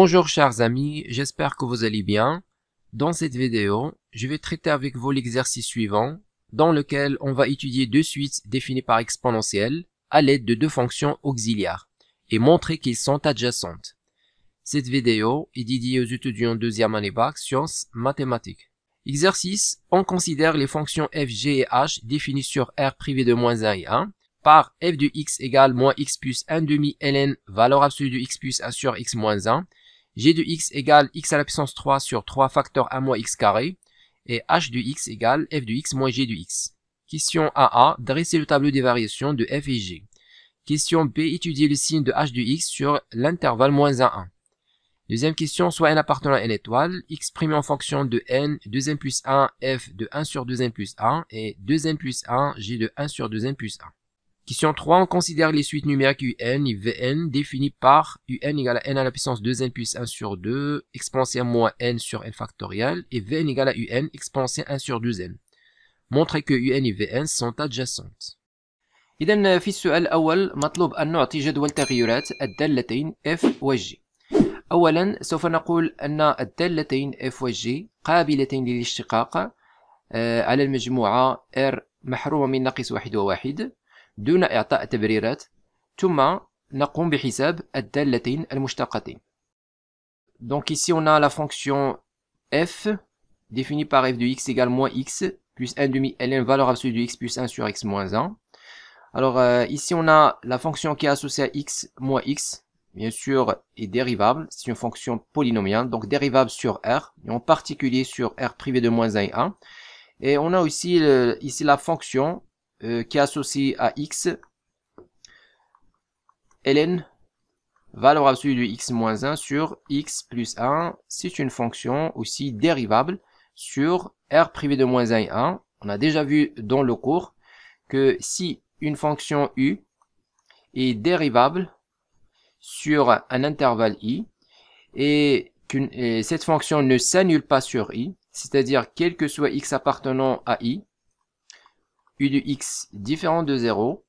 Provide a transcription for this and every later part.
Bonjour chers amis, j'espère que vous allez bien. Dans cette vidéo, je vais traiter avec vous l'exercice suivant, dans lequel on va étudier deux suites définies par exponentielle à l'aide de deux fonctions auxiliaires et montrer qu'ils sont adjacentes. Cette vidéo est dédiée aux étudiants deuxième année bac sciences mathématiques. Exercice, on considère les fonctions f, g et h définies sur R privé de moins 1 et 1 par f de x égale moins x plus 1 demi ln valeur absolue de x plus 1 sur x moins 1 g de x égale x à la puissance 3 sur 3 facteur a moins x carré, et h de x égale f de x moins g de x. Question a, dresser le tableau des variations de f et g. Question B, étudier le signe de h de x sur l'intervalle moins 1, 1. Deuxième question, soit n appartenant à n étoile, exprimé en fonction de n, 2n plus 1, f de 1 sur 2n plus 1, et 2n plus 1, g de 1 sur 2n plus 1. Question 3, on considère les suites numériques UN et VN définies par UN égale à N à la puissance 2N plus 1 sur 2 exponentielle moins N sur N factorial et VN égale à UN exponentielle 1 sur 2N. Montrez que UN et VN sont adjacentes. في السؤال الأول مطلوب أن نعطي جدول تغيرات الدالتين F و G. سوف نقول أن الدالتين F و G قابلتين للاشتقاق على المجموعة R محرومة من ناقص واحد وواحد donc ici on a la fonction f définie par f de x égale moins x plus 1 demi ln valeur absolue de x plus 1 sur x moins 1 alors euh, ici on a la fonction qui est associée à x moins x bien sûr est dérivable c'est une fonction polynomiale donc dérivable sur r et en particulier sur r privé de moins 1 et 1 et on a aussi ici la fonction euh, qui est à x ln valeur absolue de x moins 1 sur x plus 1. C'est une fonction aussi dérivable sur r privé de moins 1 et 1. On a déjà vu dans le cours que si une fonction u est dérivable sur un intervalle i et que cette fonction ne s'annule pas sur i, c'est-à-dire quel que soit x appartenant à i, u de x différent de 0,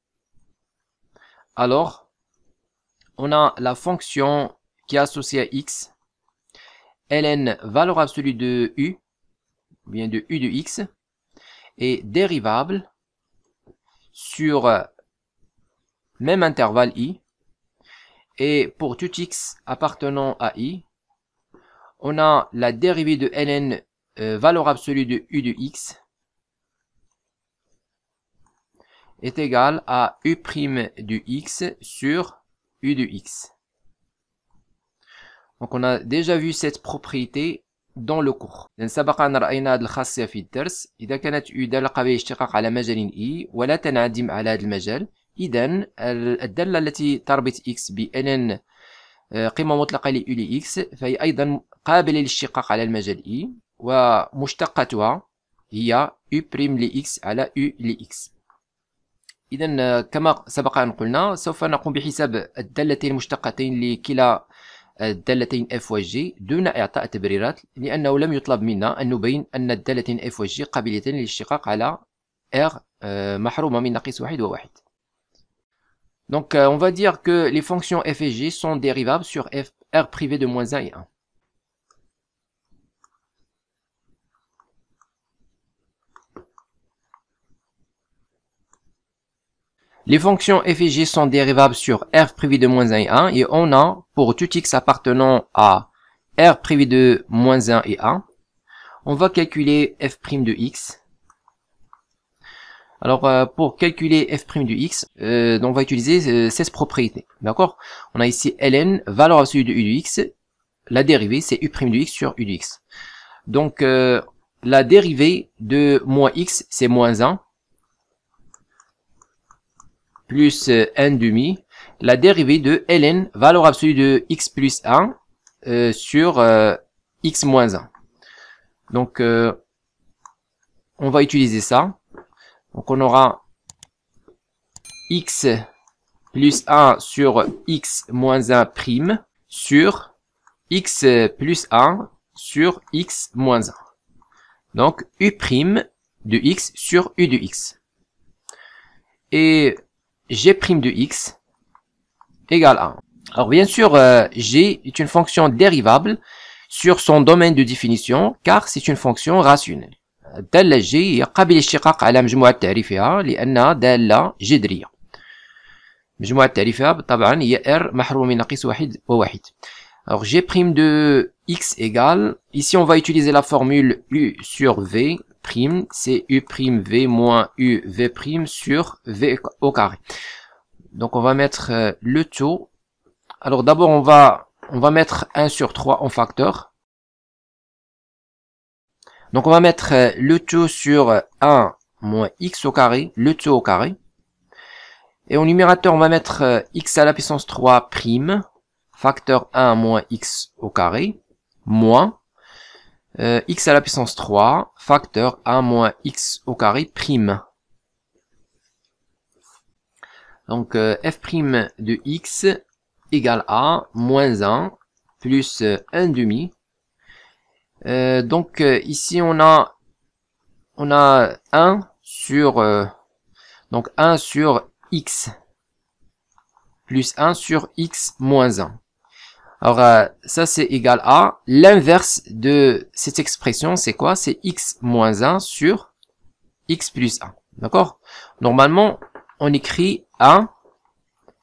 alors on a la fonction qui est associée à x, ln valeur absolue de u, bien de u de x, est dérivable sur même intervalle i, et pour tout x appartenant à i, on a la dérivée de ln euh, valeur absolue de u de x est égal à u' du x sur u du x. Donc on a déjà vu cette propriété dans le cours لأن سبق أن رأينا هذه الخاصية في الدرس إذا كانت U دالقة به اشتقاق على مجال E ولا تنعدم على هذا المجال إذا الدالة التي تربط X بأن آه، قيمة مطلقة ل U فهي أيضا قابلة للاشتقاق على المجال E ومشتقتها هي U' ل X على U ل إذا آه، كما سبق أن قلنا سوف نقوم بحساب الدالتين المشتقتين لكلا آه، الدالتين f و g دون إعطاء تبريرات لأنه لم يطلب منا أن نبين أن الدالتين f و g قابلتين للاشتقاق على r آه، محرومة من ناقص واحد وواحد. Donc euh, on va dire que les fonctions f et g sont dérivables sur f, r privé de moins 1 et 1. Les fonctions f et g sont dérivables sur r privé de moins 1 et 1 et on a pour tout x appartenant à r privé de moins 1 et 1, on va calculer f' prime de x. Alors euh, pour calculer f' prime de x, euh, on va utiliser 16 euh, propriétés. D'accord On a ici ln, valeur absolue de u de x, la dérivée c'est u' prime de x sur u de x. Donc la dérivée de moins x c'est moins 1 plus 1 euh, demi, la dérivée de ln valeur absolue de x plus 1 euh, sur euh, x moins 1. Donc, on va utiliser ça. Donc, on aura x plus 1 sur x moins 1 prime sur x plus 1 sur x moins 1. Donc, u prime de x sur u de x. Et g' de x égale 1. Alors bien sûr, euh, g est une fonction dérivable sur son domaine de définition car c'est une fonction rationnelle. دل g قابل للاشتقاق على مجموعة تعريفها لأنها دالة جذرية. مجموعة تعريفها طبعا هي r محروم من ناقص واحد وواحد. Alors g' de x égale, ici on va utiliser la formule u sur v prime, c'est u prime v moins u v prime sur v au carré. Donc on va mettre euh, le taux. Alors d'abord on va, on va mettre 1 sur 3 en facteur. Donc on va mettre euh, le taux sur 1 moins x au carré, le taux au carré. Et au numérateur on va mettre euh, x à la puissance 3 prime facteur 1 moins x au carré, moins euh, x à la puissance 3, facteur 1 moins x au carré prime. Donc euh, f prime de x égale à moins 1 plus 1 euh, demi. donc ici on a on a 1 sur donc 1 sur x plus 1 sur x moins 1. Alors, euh, ça, c'est égal à l'inverse de cette expression, c'est quoi C'est x moins 1 sur x plus 1. D'accord Normalement, on écrit 1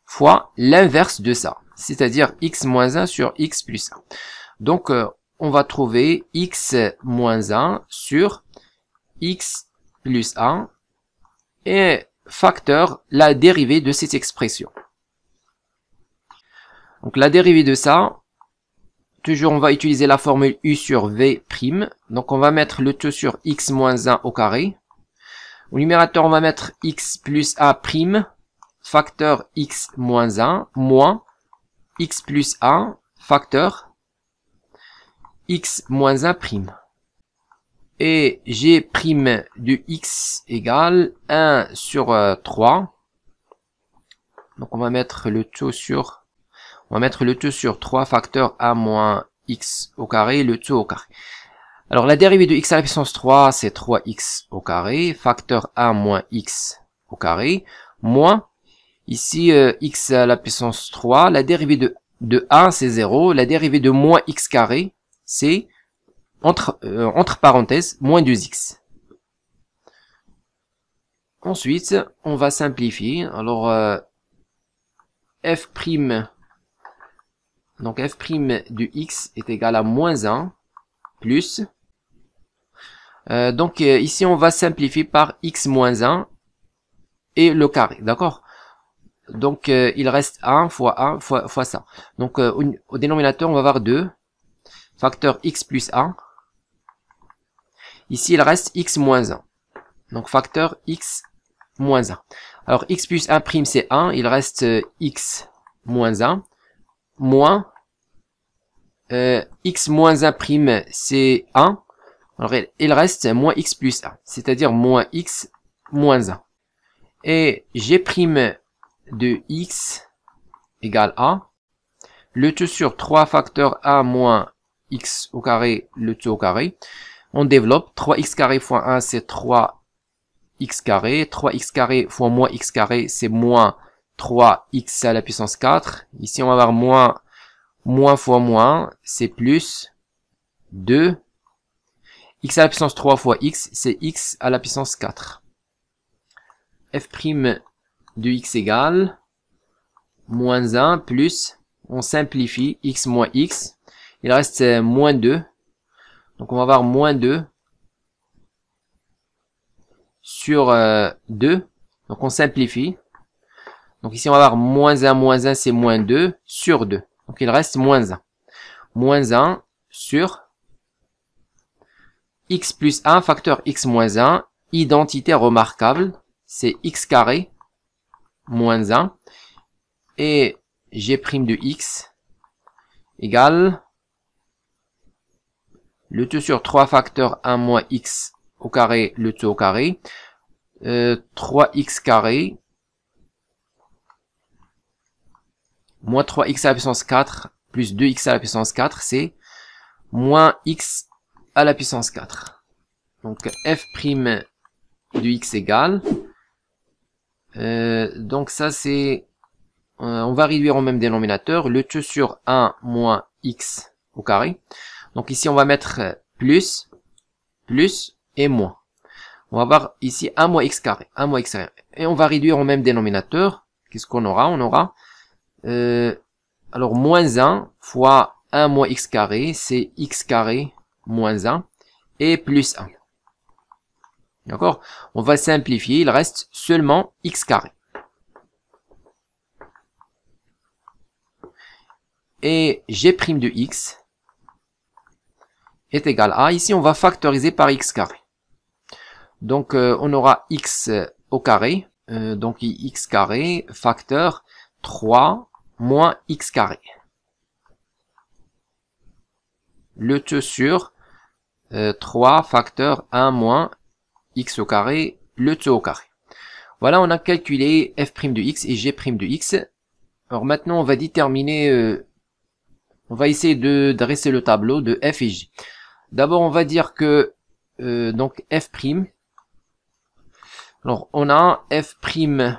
fois l'inverse de ça, c'est-à-dire x moins 1 sur x plus 1. Donc, euh, on va trouver x moins 1 sur x plus 1 et facteur la dérivée de cette expression. Donc la dérivée de ça, toujours on va utiliser la formule u sur v'. prime. Donc on va mettre le taux sur x moins 1 au carré. Au numérateur, on va mettre x plus a prime, facteur x moins 1, moins x plus a, facteur x moins 1 prime. Et g prime de x égale 1 sur 3. Euh, Donc on va mettre le taux sur on va mettre le tout sur 3 facteur a moins x au carré, le 2 au carré. Alors la dérivée de x à la puissance 3, c'est 3x au carré, facteur a moins x au carré, moins, ici, euh, x à la puissance 3, la dérivée de, de a, c'est 0, la dérivée de moins x carré, c'est, entre, euh, entre parenthèses, moins 2x. Ensuite, on va simplifier. Alors, euh, f' Donc f' de x est égal à moins 1 plus. Euh, donc euh, ici, on va simplifier par x moins 1 et le carré, d'accord Donc euh, il reste 1 fois 1 fois, ça. Donc au, euh, au, dénominateur, on va avoir 2, facteur x plus 1. Ici, il reste x moins 1. Donc facteur x moins 1. Alors x plus 1 prime c'est 1, il reste x moins 1 moins euh, x moins 1 prime, c'est 1. Alors, il reste moins x plus 1, c'est-à-dire moins x moins 1. Et g prime de x égale 1. Le tout sur 3 facteurs a moins x au carré, le tout au carré. On développe 3x carré fois 1, c'est 3x carré. 3x carré fois moins x carré, c'est moins 3x à la puissance 4. Ici, on va avoir moins, moins fois moins, c'est plus 2. x à la puissance 3 fois x, c'est x à la puissance 4. f' de x égale moins 1 plus, on simplifie, x moins x. Il reste moins 2. Donc on va avoir moins 2 sur 2. Euh, Donc on simplifie. Donc ici, on va avoir moins 1, moins 1, c'est moins 2 sur 2. Donc il reste moins 1. Moins 1 sur x plus 1, facteur x moins 1, identité remarquable, c'est x carré moins 1. Et g' de x égale le 2 sur 3 facteur 1 moins x au carré, le 2 au carré, 3x euh, carré moins 3x à la puissance 4 plus 2x à la puissance 4, c'est moins x à la puissance 4. Donc f' du x égale. Euh, donc ça c'est... Euh, on va réduire au même dénominateur le tout sur 1 moins x au carré. Donc ici on va mettre plus, plus et moins. On va avoir ici 1 moins x carré, 1 moins x carré. Et on va réduire au même dénominateur. Qu'est-ce qu'on aura On aura euh, alors, moins 1 fois 1 moins x carré, c'est x carré moins 1 et plus 1. D'accord On va simplifier, il reste seulement x carré. Et g' de x est égal à, ici on va factoriser par x carré. Donc euh, on aura x au carré, euh, donc x carré facteur 3 moins x carré. Le tout sur 3 facteur 1 moins x au carré, le tout au carré. Voilà, on a calculé f' de x et g' de x. Alors maintenant, on va déterminer, euh, on va essayer de dresser le tableau de f et g. D'abord, on va dire que euh, donc f'. Alors, on a f' prime...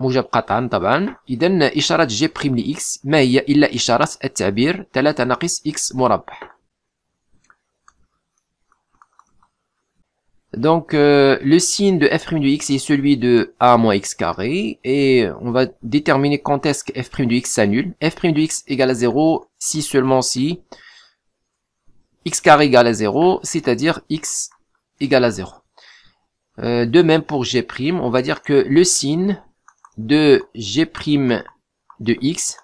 طبعا جي بريم ما هي التعبير ناقص مربع Donc euh, le signe de f' de x est celui de a moins x carré et on va déterminer quand est-ce que f' de x s'annule. f' de x égale à 0 si seulement si x carré égale à 0, c'est-à-dire x égale à 0. Euh, de même pour g', on va dire que le signe de g' de x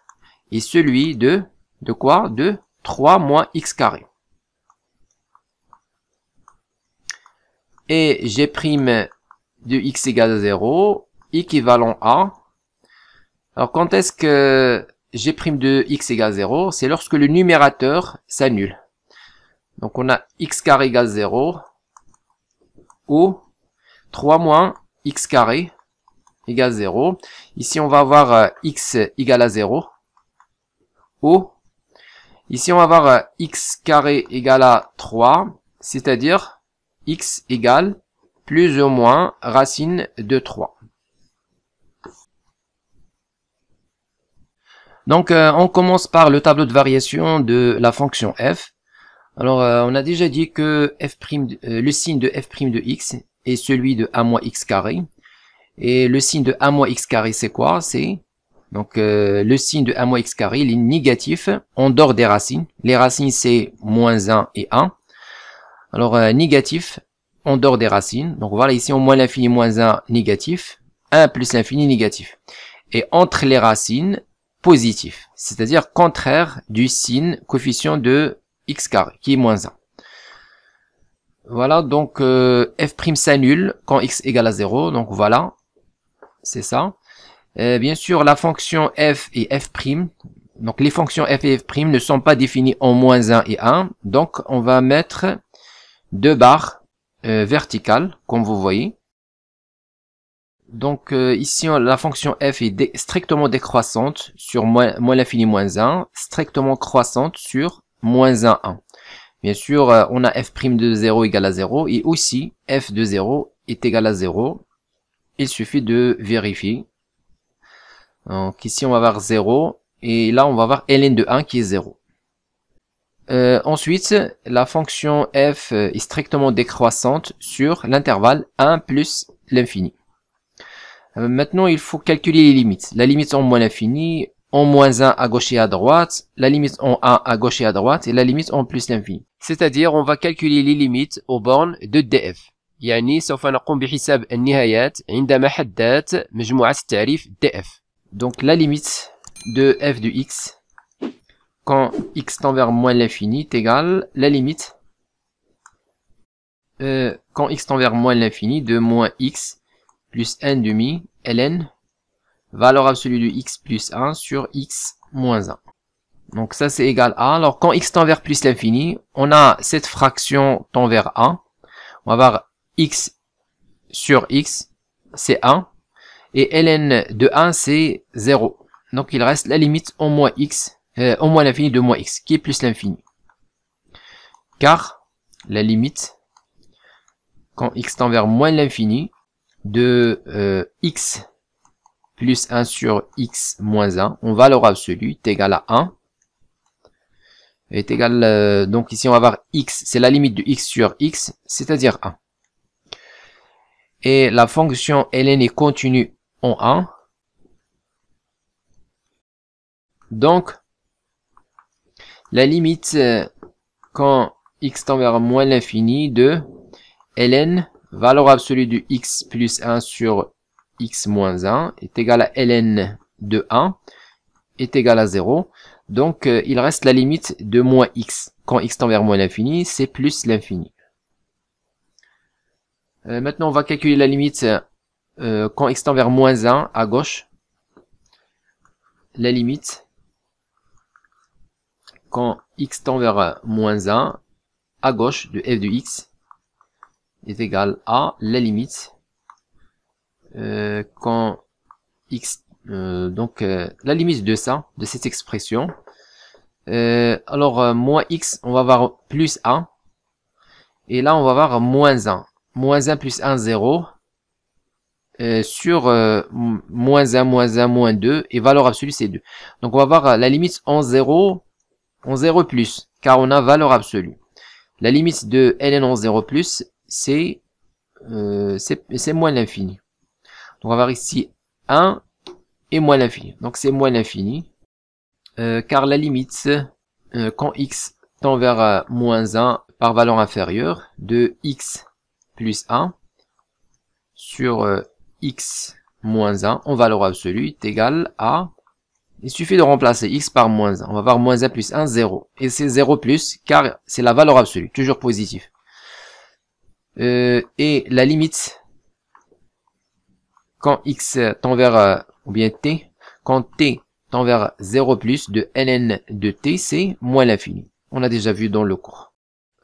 et celui de, de quoi De 3 moins x carré. Et g' de x égale à 0 équivalent à... Alors quand est-ce que g' de x égale à 0 C'est lorsque le numérateur s'annule. Donc on a x carré égale 0 ou 3 moins x carré 0. Ici, on va avoir euh, x égale à 0. Ou, ici, on va avoir euh, x carré égale à 3, c'est-à-dire x égale plus ou moins racine de 3. Donc, euh, on commence par le tableau de variation de la fonction f. Alors, on a déjà dit que f', le signe de f' de x est celui de a moins x carré. Et le signe de 1 moins x carré, c'est quoi C'est donc euh, le signe de 1 moins x carré, il est négatif en dehors des racines. Les racines, c'est moins 1 et 1. Alors euh, négatif en dehors des racines. Donc voilà, ici on moins l'infini moins 1 négatif, 1 plus l'infini négatif. Et entre les racines, positif, c'est-à-dire contraire du signe coefficient de x carré, qui est moins 1. Voilà, donc euh, f' s'annule quand x égale à 0, donc voilà, c'est ça. Euh, bien sûr, la fonction f et f', donc les fonctions f et f' ne sont pas définies en moins 1 et 1, donc on va mettre deux barres euh, verticales, comme vous voyez. Donc euh, ici, la fonction f est strictement décroissante sur moins, moins l'infini moins 1, strictement croissante sur moins 1, 1. Bien sûr, euh, on a f' de 0 égale à 0, et aussi f de 0 est égal à 0, il suffit de vérifier. Donc ici, on va avoir 0. Et là, on va avoir ln de 1 qui est 0. Euh, ensuite, la fonction f est strictement décroissante sur l'intervalle 1 plus l'infini. Euh, maintenant, il faut calculer les limites. La limite en moins l'infini, en moins 1 à gauche et à droite, la limite en 1 à gauche et à droite, et la limite en plus l'infini. C'est-à-dire, on va calculer les limites aux bornes de df. يعني سوف نقوم بحساب df donc la limite de f de x quand x tend vers moins l'infini est égale la limite euh, quand x tend vers moins l'infini de moins x plus 1 demi ln valeur absolue de x plus 1 sur x moins 1. Donc ça c'est égal à, alors quand x tend vers plus l'infini, on a cette fraction tend vers 1, on va voir x sur x, c'est 1. Et ln de 1, c'est 0. Donc il reste la limite en moins x, euh, moins l'infini de moins x, qui est plus l'infini. Car la limite, quand x tend vers moins l'infini, de euh, x plus 1 sur x moins 1 en valeur absolue est égal à 1 est égal euh, donc ici on va avoir x c'est la limite de x sur x c'est à dire 1 et la fonction ln est continue en 1. Donc, la limite euh, quand x tend vers moins l'infini de ln valeur absolue de x plus 1 sur x moins 1 est égale à ln de 1 est égale à 0. Donc, euh, il reste la limite de moins x. Quand x tend vers moins l'infini, c'est plus l'infini. Euh, maintenant, on va calculer la limite euh, quand x tend vers moins 1 à gauche. La limite quand x tend vers moins 1 à gauche de f de x est égal à la limite euh, quand x euh, donc euh, la limite de ça de cette expression alors moins x on va avoir plus 1 et là on va avoir moins 1 moins 1 plus 1, 0, euh, sur euh, moins 1, moins 1, moins 2, et valeur absolue, c'est 2. Donc on va voir euh, la limite en 0, en 0 plus, car on a valeur absolue. La limite de ln en 0 plus, c'est euh, moins l'infini. Donc on va voir ici 1 et moins l'infini. Donc c'est moins l'infini, euh, car la limite, quand x tend vers moins 1 par valeur inférieure, de x plus 1 sur euh, x moins 1 en valeur absolue est égal à... Il suffit de remplacer x par moins 1. On va avoir moins 1 plus 1, 0. Et c'est 0 plus, car c'est la valeur absolue, toujours positive. Euh, et la limite, quand x tend vers, euh, ou bien t, quand t tend vers 0 plus de ln de t, c'est moins l'infini. On a déjà vu dans le cours.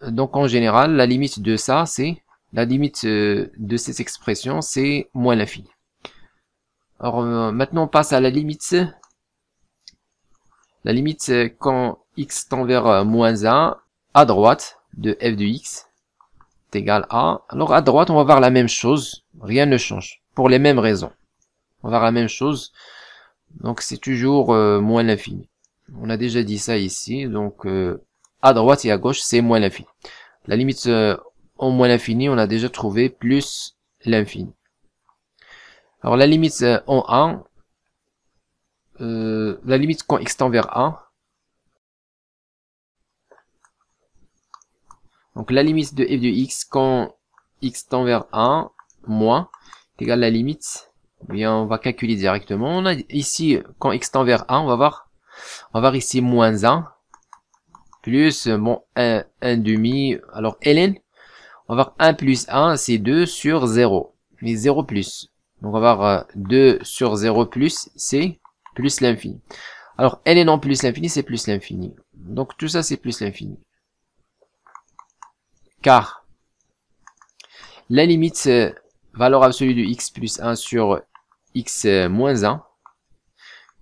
Donc en général, la limite de ça, c'est la limite euh, de cette expression, c'est moins l'infini. Alors euh, maintenant, on passe à la limite. La limite euh, quand x tend vers moins 1 à droite de f de x est égal à... Alors à droite, on va voir la même chose. Rien ne change. Pour les mêmes raisons. On va voir la même chose. Donc c'est toujours moins l'infini. On a déjà dit ça ici. Donc à droite et à gauche, c'est moins l'infini. La limite en moins l'infini, on a déjà trouvé plus l'infini. Alors la limite euh, en 1, euh, la limite quand x tend vers 1, donc la limite de f de x quand x tend vers 1, moins, égale la limite, eh bien on va calculer directement. On a ici, quand x tend vers 1, on va voir, on va voir ici moins 1, plus, bon, 1 demi, alors ln, on va avoir 1 plus 1, c'est 2 sur 0. Mais 0 plus. Donc on va avoir 2 euh, sur 0 plus, c'est plus l'infini. Alors n est non plus l'infini, c'est plus l'infini. Donc tout ça, c'est plus l'infini. Car la limite euh, valeur absolue de x plus 1 sur x euh, moins 1,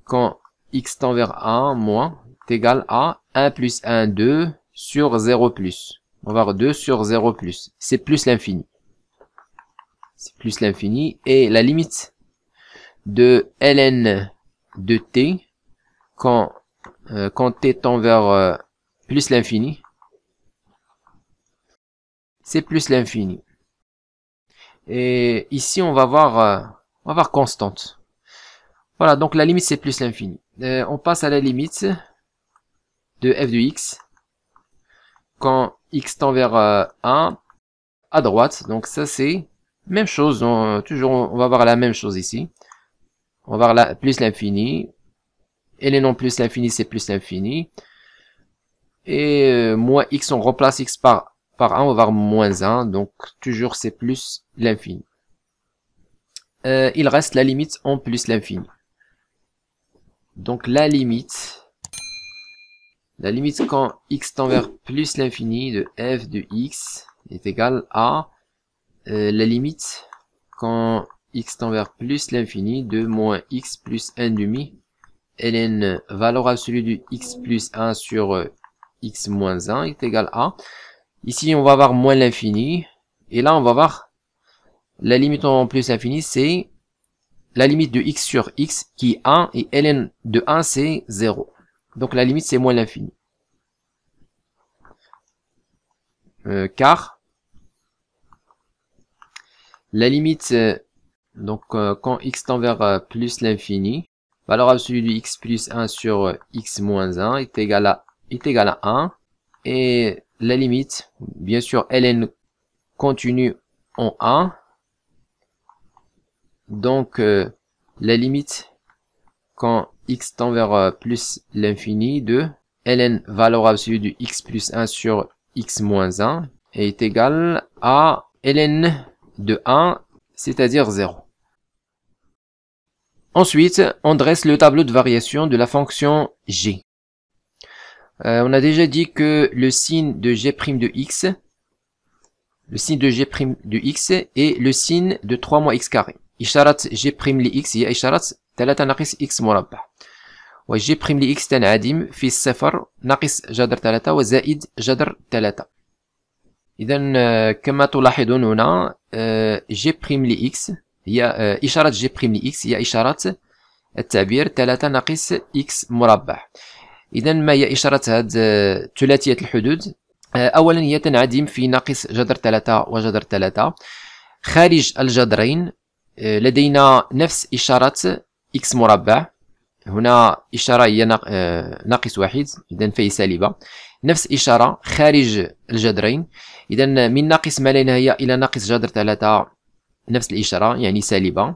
quand x tend vers 1 moins, est égal à 1 plus 1, 2 sur 0 plus on va voir 2 sur 0 plus. C'est plus l'infini. C'est plus l'infini. Et la limite de ln de t quand, euh, quand t tend vers euh, plus l'infini, c'est plus l'infini. Et ici, on va voir euh, on va voir constante. Voilà, donc la limite, c'est plus l'infini. on passe à la limite de f de x quand x tend vers 1 euh, à droite. Donc ça c'est même chose, toujours on va voir la même chose ici. On va voir la, plus l'infini. Et les non plus l'infini, c'est plus l'infini. Et euh, moins x, on remplace x par, par 1, on va voir moins 1. Donc toujours c'est plus l'infini. Euh, il reste la limite en plus l'infini. Donc la limite la limite quand x tend vers plus l'infini de f de x est égale à euh, la limite quand x tend vers plus l'infini de moins x plus 1 demi ln valeur absolue de x plus 1 sur euh, x moins 1 est égale à. Ici, on va avoir moins l'infini. Et là, on va voir la limite en plus l'infini, c'est la limite de x sur x qui est 1 et ln de 1, c'est 0. Donc la limite, c'est moins l'infini. Euh, car la limite, euh, donc euh, quand x tend vers plus l'infini, valeur absolue du x plus 1 sur x moins 1 est égale à, est égal à 1. Et la limite, bien sûr, ln continue en 1. Donc, la limite quand x tend vers euh, plus l'infini de ln valeur absolue de x plus 1 sur x moins 1 est égal à ln de 1, c'est-à-dire 0. Ensuite, on dresse le tableau de variation de la fonction g. Euh, on a déjà dit que le signe de g' de x, le signe de g' de x est le signe de 3 moins x carré. Isharat g' y a isharat 3 ناقص إكس مربع وجي بريم اكس تنعدم في الصفر ناقص جذر 3 وزائد جذر 3 إذا آه، كما تلاحظون هنا آه، جي بريم اكس هي آه، إشارة جي بريم اكس هي إشارة التعبير 3 ناقص إكس مربع إذا ما هي إشارة هذه ثلاثية الحدود أولا هي تنعدم في ناقص جذر 3 وجذر 3 خارج الجذرين لدينا نفس إشارة إكس مربع هنا إشارة هي آه، ناقص واحد إذا فهي سالبة نفس إشارة خارج الجذرين إذا من ناقص ما لا نهاية إلى ناقص جذر ثلاثة نفس الإشارة يعني سالبة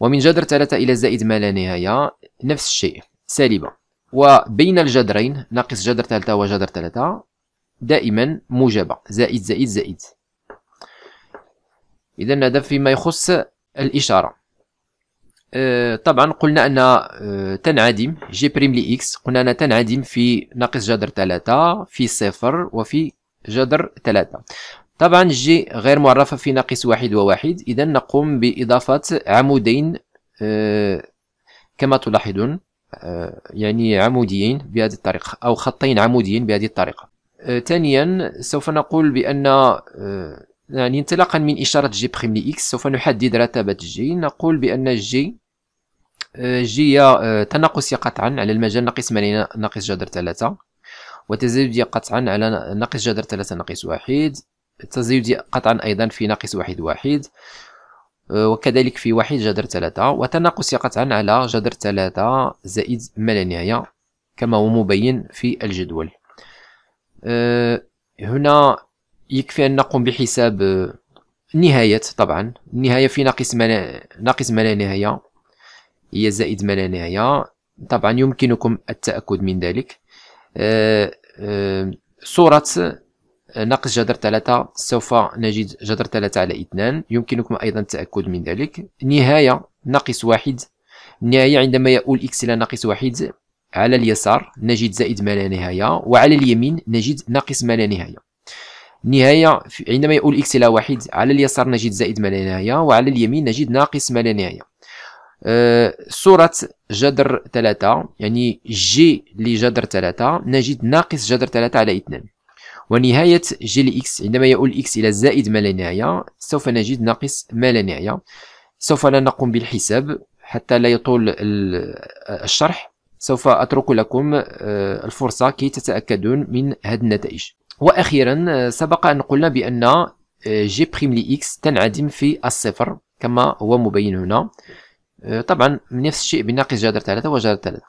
ومن جذر ثلاثة إلى زائد ما لا نهاية نفس الشيء سالبة وبين الجذرين ناقص جذر ثلاثة وجذر ثلاثة دائما موجبة زائد زائد زائد إذا هذا فيما يخص الإشارة آه، طبعا قلنا ان آه، تنعدم جي بريم لي اكس قلنا انها تنعدم في ناقص جذر 3 في صفر وفي جذر 3 طبعا جي غير معرفه في ناقص واحد وواحد اذا نقوم باضافه عمودين آه، كما تلاحظون يعني عموديين بهذه الطريقه او خطين عموديين بهذه الطريقه ثانيا سوف نقول بان يعني انطلاقا من إشارة جي بخيم لي إكس سوف نحدد رتابة جي نقول بأن جي جي آه، هي آه، تناقصية قطعا على المجال ناقص مالينا ناقص جذر ثلاثة وتزايدية قطعا على ناقص جذر ثلاثة ناقص واحد تزايدية قطعا أيضا في ناقص واحد واحد آه، وكذلك في واحد جذر ثلاثة وتناقصية قطعا على جذر ثلاثة زائد نهاية كما هو مبين في الجدول هنا يكفي ان نقوم بحساب النهايات آه، طبعا النهايه في ناقص ما لا ناقص ما لا نهايه هي زائد ما لا نهايه طبعا يمكنكم التاكد من ذلك آه، آه، صوره ناقص جذر ثلاثة سوف نجد جذر ثلاثة على اثنان يمكنكم أيضا التأكد من ذلك نهاية ناقص واحد النهاية عندما يؤول إكس إلى ناقص واحد على اليسار نجد زائد ما لا نهاية وعلى اليمين نجد ناقص ما لا نهاية النهاية عندما يؤول إكس إلى واحد على اليسار نجد زائد ما لا نهاية وعلى اليمين نجد ناقص ما لا نهاية صورة أه، جذر ثلاثة يعني جي لجذر ثلاثة نجد ناقص جذر ثلاثة على اثنان ونهاية جي لإكس عندما يؤول إكس إلى زائد ما لا نهاية سوف نجد ناقص ما لا نهاية سوف لا نقوم بالحساب حتى لا يطول الشرح سوف أترك لكم أه، الفرصة كي تتأكدون من هذه النتائج واخيرا آه، سبق ان قلنا بان جي بريم لي اكس تنعدم في الصفر كما هو مبين هنا آه، طبعا نفس الشيء بناقص جذر 3 وجذر 3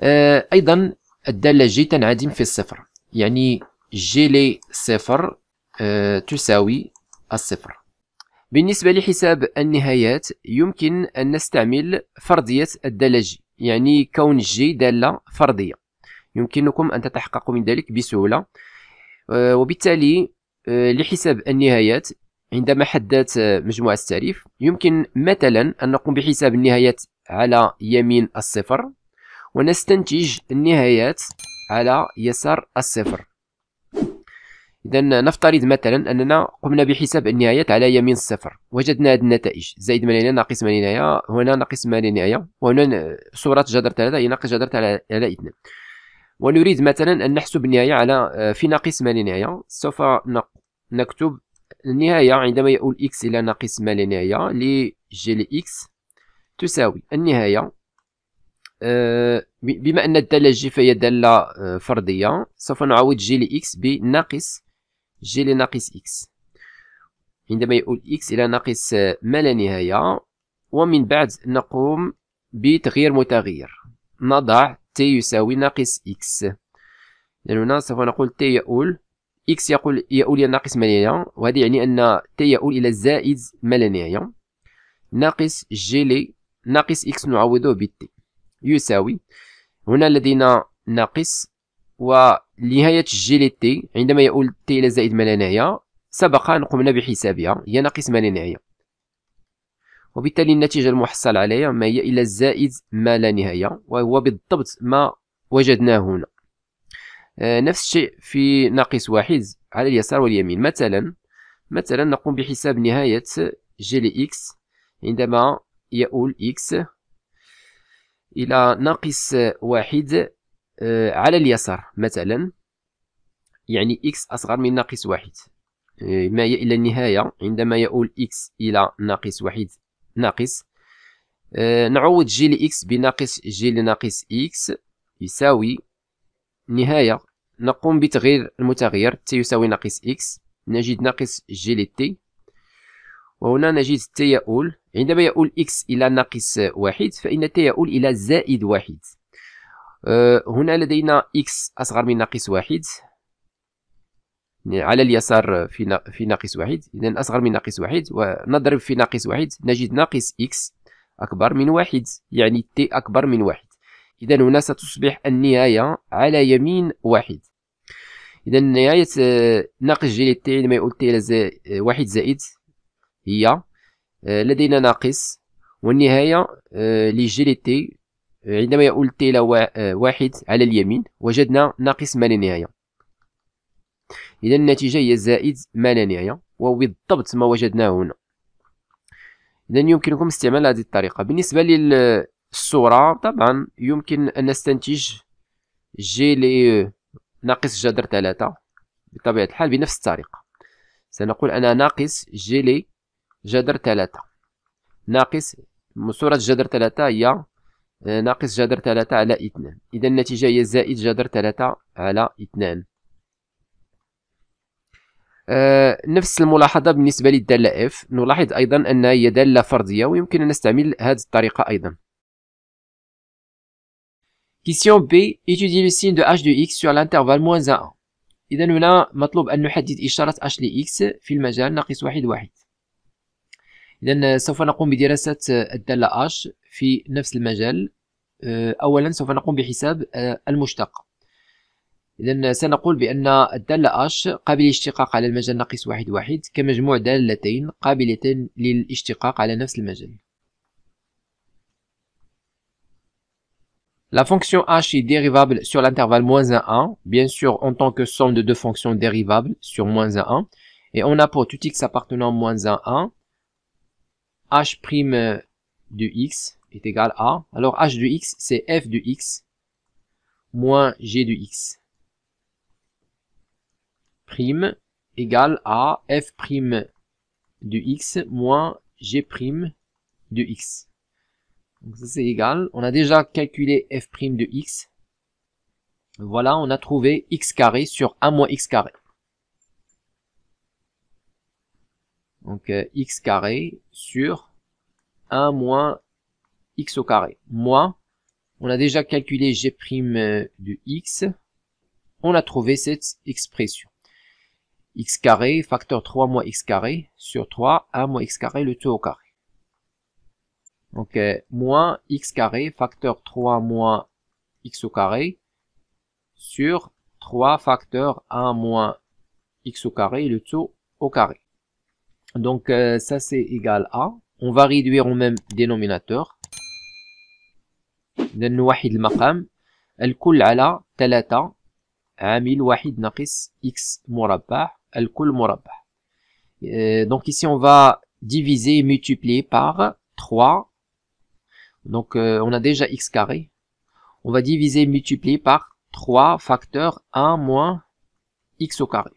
آه، ايضا الداله جي تنعدم في الصفر يعني جي لي صفر تساوي الصفر بالنسبة لحساب النهايات يمكن أن نستعمل فرضية الدالة جي يعني كون جي دالة فردية يمكنكم أن تتحققوا من ذلك بسهولة آه، وبالتالي آه، لحساب النهايات عندما حددت آه، مجموعة التعريف يمكن مثلا أن نقوم بحساب النهايات على يمين الصفر ونستنتج النهايات على يسار الصفر إذا نفترض مثلا أننا قمنا بحساب النهايات على يمين الصفر وجدنا هذه النتائج زائد من ناقص من هنا ناقص من وهنا صورة جذر ثلاثة ناقص جذر على اثنين ونريد مثلا أن نحسب النهاية على آه، في ناقص ما لنهاية سوف نكتب النهاية عندما يؤول x إلى ناقص ما لنهاية ل g ل x تساوي النهاية آه، بما أن الدالة g فهي دالة آه، فردية سوف نعوض g ل x بناقص g لناقص x عندما يؤول x إلى ناقص ما لا نهاية ومن بعد نقوم بتغيير متغير نضع t يساوي ناقص x لأننا سوف نقول t يؤول x يقول يؤول إلى ناقص ما لا نهاية وهذا يعني أن t يؤول إلى زائد ما لا نهاية ناقص g لي ناقص x نعوضه ب t يساوي هنا لدينا ناقص ونهاية لي t عندما يؤول t إلى زائد ما لا نهاية سبق أن قمنا بحسابها هي ناقص ما لا نهاية وبالتالي النتيجة المحصل عليها ما هي إلى الزائد ما لا نهاية وهو بالضبط ما وجدناه هنا آه، نفس الشيء في ناقص واحد على اليسار واليمين مثلا مثلا نقوم بحساب نهاية جي لي إكس عندما يؤول إكس إلى ناقص واحد آه، على اليسار مثلا يعني إكس أصغر من ناقص واحد آه، ما هي إلى النهاية عندما يؤول إكس إلى ناقص واحد ناقص آه، نعوض جي لإكس بناقص جي لناقص إكس يساوي نهاية نقوم بتغيير المتغير تي يساوي ناقص إكس نجد ناقص جي لتي وهنا نجد تي يؤول عندما يؤول إكس إلى ناقص واحد فإن تي يؤول إلى زائد واحد آه، هنا لدينا إكس أصغر من ناقص واحد على اليسار في في ناقص واحد إذا أصغر من ناقص واحد ونضرب في ناقص واحد نجد ناقص إكس أكبر من واحد يعني تي أكبر من واحد إذا هنا ستصبح النهاية على يمين واحد إذا نهاية آه، ناقص جي تي عندما يقول تي آه، واحد زائد هي آه، لدينا ناقص والنهاية لجي تي عندما يقول تي واحد على اليمين وجدنا ناقص ما لا نهاية إذا النتيجة هي زائد ما لا نهايه وبالضبط ما وجدناه هنا إذا يمكنكم استعمال هذه الطريقة بالنسبة للصورة طبعا يمكن أن نستنتج جي لي ناقص جذر ثلاثة بطبيعة الحال بنفس الطريقة سنقول أنا ناقص جي لي جذر ثلاثة ناقص صورة جذر ثلاثة هي آه، ناقص جذر ثلاثة على اثنان إذا النتيجة هي زائد جذر ثلاثة على اثنان آه، نفس الملاحظة بالنسبة للدالة F نلاحظ أيضا أنها هي دالة فردية ويمكن أن نستعمل هذه الطريقة أيضا Question B Étudier le signe de h de x sur l'intervalle moins 1 1 إذا هنا مطلوب أن نحدد إشارة h ل x في المجال ناقص واحد واحد إذا سوف نقوم بدراسة الدالة h في نفس المجال آه، أولا سوف نقوم بحساب آه، المشتق إذا سنقول بأن الدالة على المجال ناقص واحد واحد كمجموع دالتين قابلتين للاشتقاق على نفس المجال La fonction h est dérivable sur l'intervalle moins 1, 1, bien sûr en tant que somme de deux fonctions dérivables sur moins 1, 1. Et on a pour tout x appartenant à moins 1, 1, h' de x est égal à, alors h de x c'est f de x moins g de x prime égale à f prime de x moins g prime de x. Donc ça c'est égal. On a déjà calculé f prime de x. Voilà, on a trouvé x carré sur 1 moins x carré. Donc euh, x carré sur 1 moins x au carré. Moins, on a déjà calculé g prime de x. On a trouvé cette expression x carré, facteur 3 moins x carré, sur 3, 1 moins x carré, le tout au carré. Donc, moins x carré, facteur 3 moins x au carré, sur 3 facteur 1 moins x au carré, le tout au carré. Donc, euh, ça, c'est égal à, on va réduire au même dénominateur. واحد المقام الكل عامل x مربع euh, donc ici, on va diviser et multiplier par 3. Donc euh, on a déjà x carré. On va diviser et multiplier par 3 facteur 1 moins x au carré.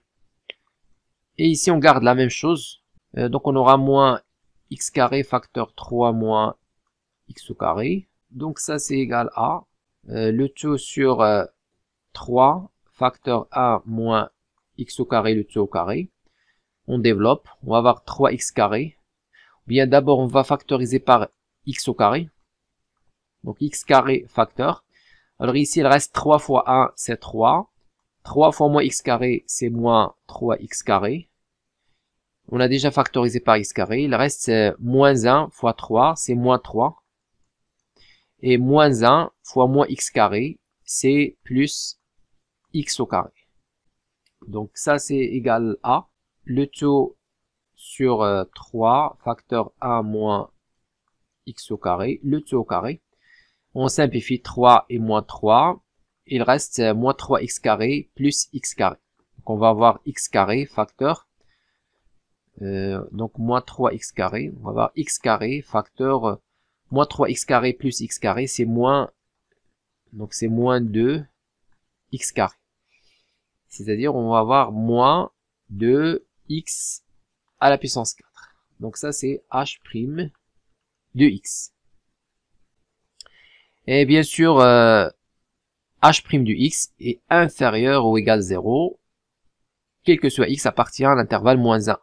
Et ici, on garde la même chose. Euh, donc on aura moins x carré facteur 3 moins x au carré. Donc ça, c'est égal à le tout sur 3 facteur 1 moins x au carré, le 2 au carré. On développe, on va avoir 3x carré. Ou bien d'abord, on va factoriser par x au carré. Donc x carré facteur. Alors ici, il reste 3 fois 1, c'est 3. 3 fois moins x carré, c'est moins 3x carré. On a déjà factorisé par x carré. Il reste moins 1 fois 3, c'est moins 3. Et moins 1 fois moins x carré, c'est plus x au carré. Donc ça, c'est égal à le taux sur 3, euh, facteur 1 moins x au carré, le taux au carré. On simplifie 3 et moins 3. Il reste euh, moins 3x carré plus x carré. Donc on va avoir x carré facteur. Euh, donc moins 3x carré. On va avoir x carré facteur. Euh, moins 3x carré plus x carré, c'est moins. Donc c'est moins 2 x carré. C'est-à-dire, on va avoir moins de x à la puissance 4. Donc ça, c'est h' de x. Et bien sûr, euh, h' du x est inférieur ou égal à 0, quel que soit x appartient à l'intervalle moins 1.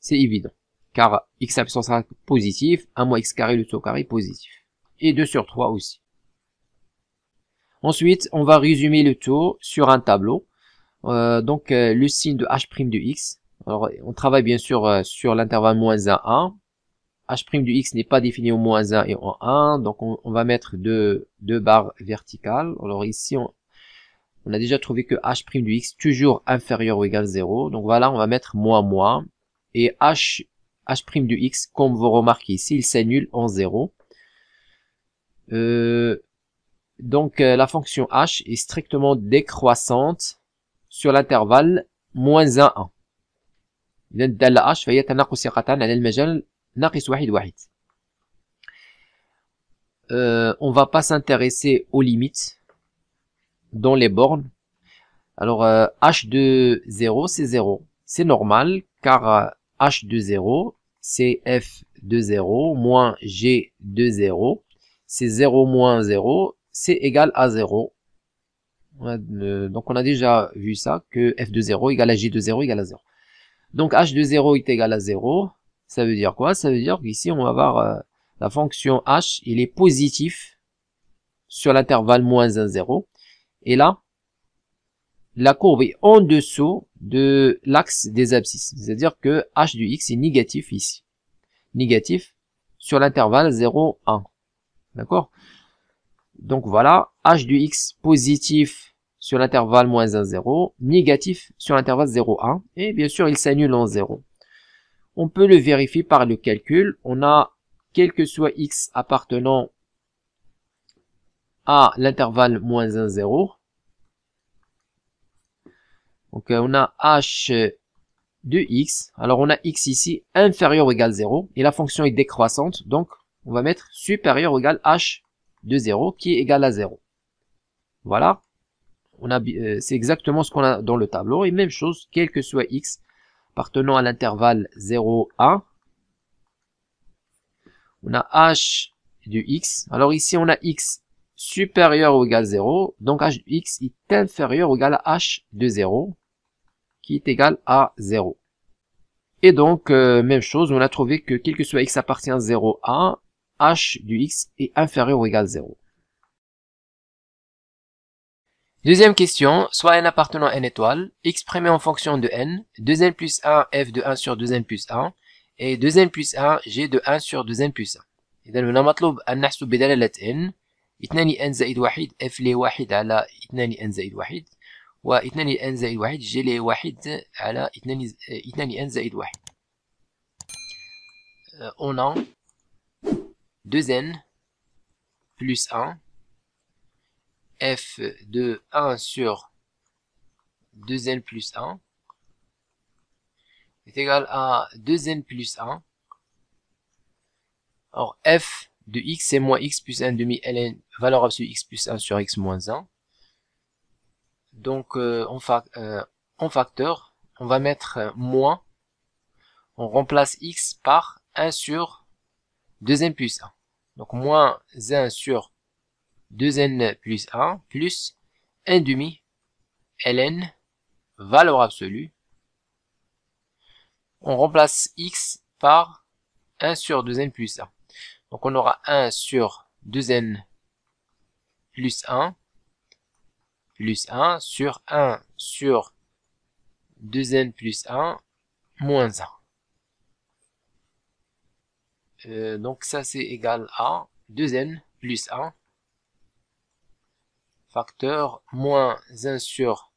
C'est évident, car x à la puissance est positif, 1 moins x carré, le taux au carré positif. Et 2 sur 3 aussi. Ensuite, on va résumer le taux sur un tableau. Euh, donc euh, le signe de h' de x. Alors on travaille bien sûr euh, sur l'intervalle moins 1 1. h' de x n'est pas défini au moins 1 et en 1, donc on, va mettre deux, deux, barres verticales. Alors ici on, a déjà trouvé que h' de x toujours inférieur ou égal à 0, donc voilà on va mettre moins moins. Et h, h' de x, comme vous remarquez ici, il s'annule en 0. donc la fonction h est strictement décroissante sur l'intervalle moins 1 1 euh, on va pas s'intéresser aux limites dans les bornes. Alors euh, h de 0 c'est 0, c'est normal car euh, h de 0 c'est f de 0 moins g de 0, c'est 0 moins 0, c'est égal à 0 donc on a déjà vu ça, que f de 0 égale à J de 0 égale à 0. Donc h de 0 est égal à 0, ça veut dire quoi Ça veut dire qu'ici on va avoir euh, la fonction h, il est positif sur l'intervalle moins 1, 0. Et là, la courbe est en dessous de l'axe des abscisses, c'est-à-dire que h du x est négatif ici, négatif sur l'intervalle 0, 1. D'accord Donc voilà, h du x positif sur l'intervalle moins 1, 0, négatif sur l'intervalle 0, 1, et bien sûr, il s'annule en 0. On peut le vérifier par le calcul. On a, quel que soit x appartenant à l'intervalle moins 1, 0, donc euh, on a h de x, alors on a x ici inférieur ou égal 0, et la fonction est décroissante, donc on va mettre supérieur ou égal h de 0 qui est égal à 0. Voilà. Euh, c'est exactement ce qu'on a dans le tableau. Et même chose, quel que soit x appartenant à l'intervalle 0 1, on a h du x. Alors ici, on a x supérieur ou égal à 0. Donc h du x est inférieur ou égal à h de 0, qui est égal à 0. Et donc, euh, même chose, on a trouvé que quel que soit x appartient à 0 à, h du x est inférieur ou égal à 0. Deuxième question, soit n appartenant à n étoile, exprimé en fonction de n, 2n plus 1 f de 1 sur 2n plus 1, et 2n plus 1 g de 1 sur 2n plus 1. donc هنا مطلوب de نحسب بدلالة n 2n زائد 1 f les 1 sur 2n زائد 1 و 2n زائد 1 g les 1 sur 2n plus 1 on a 2n plus 1 f de 1 sur 2n plus 1 est égal à 2n plus 1. Or f de x c'est moins x plus 1 demi ln valeur absolue x plus 1 sur x moins 1. Donc euh, on en, euh, facteur, on va mettre euh, moins, on remplace x par 1 sur 2n plus 1. Donc moins 1 sur 2n plus 1 plus 1 demi ln valeur absolue. On remplace x par 1 sur 2n plus 1. Donc on aura 1 sur 2n plus 1 plus 1 sur 1 sur 2n plus 1 moins 1. Euh, donc ça c'est égal à 2n plus 1 facteur moins 1 sur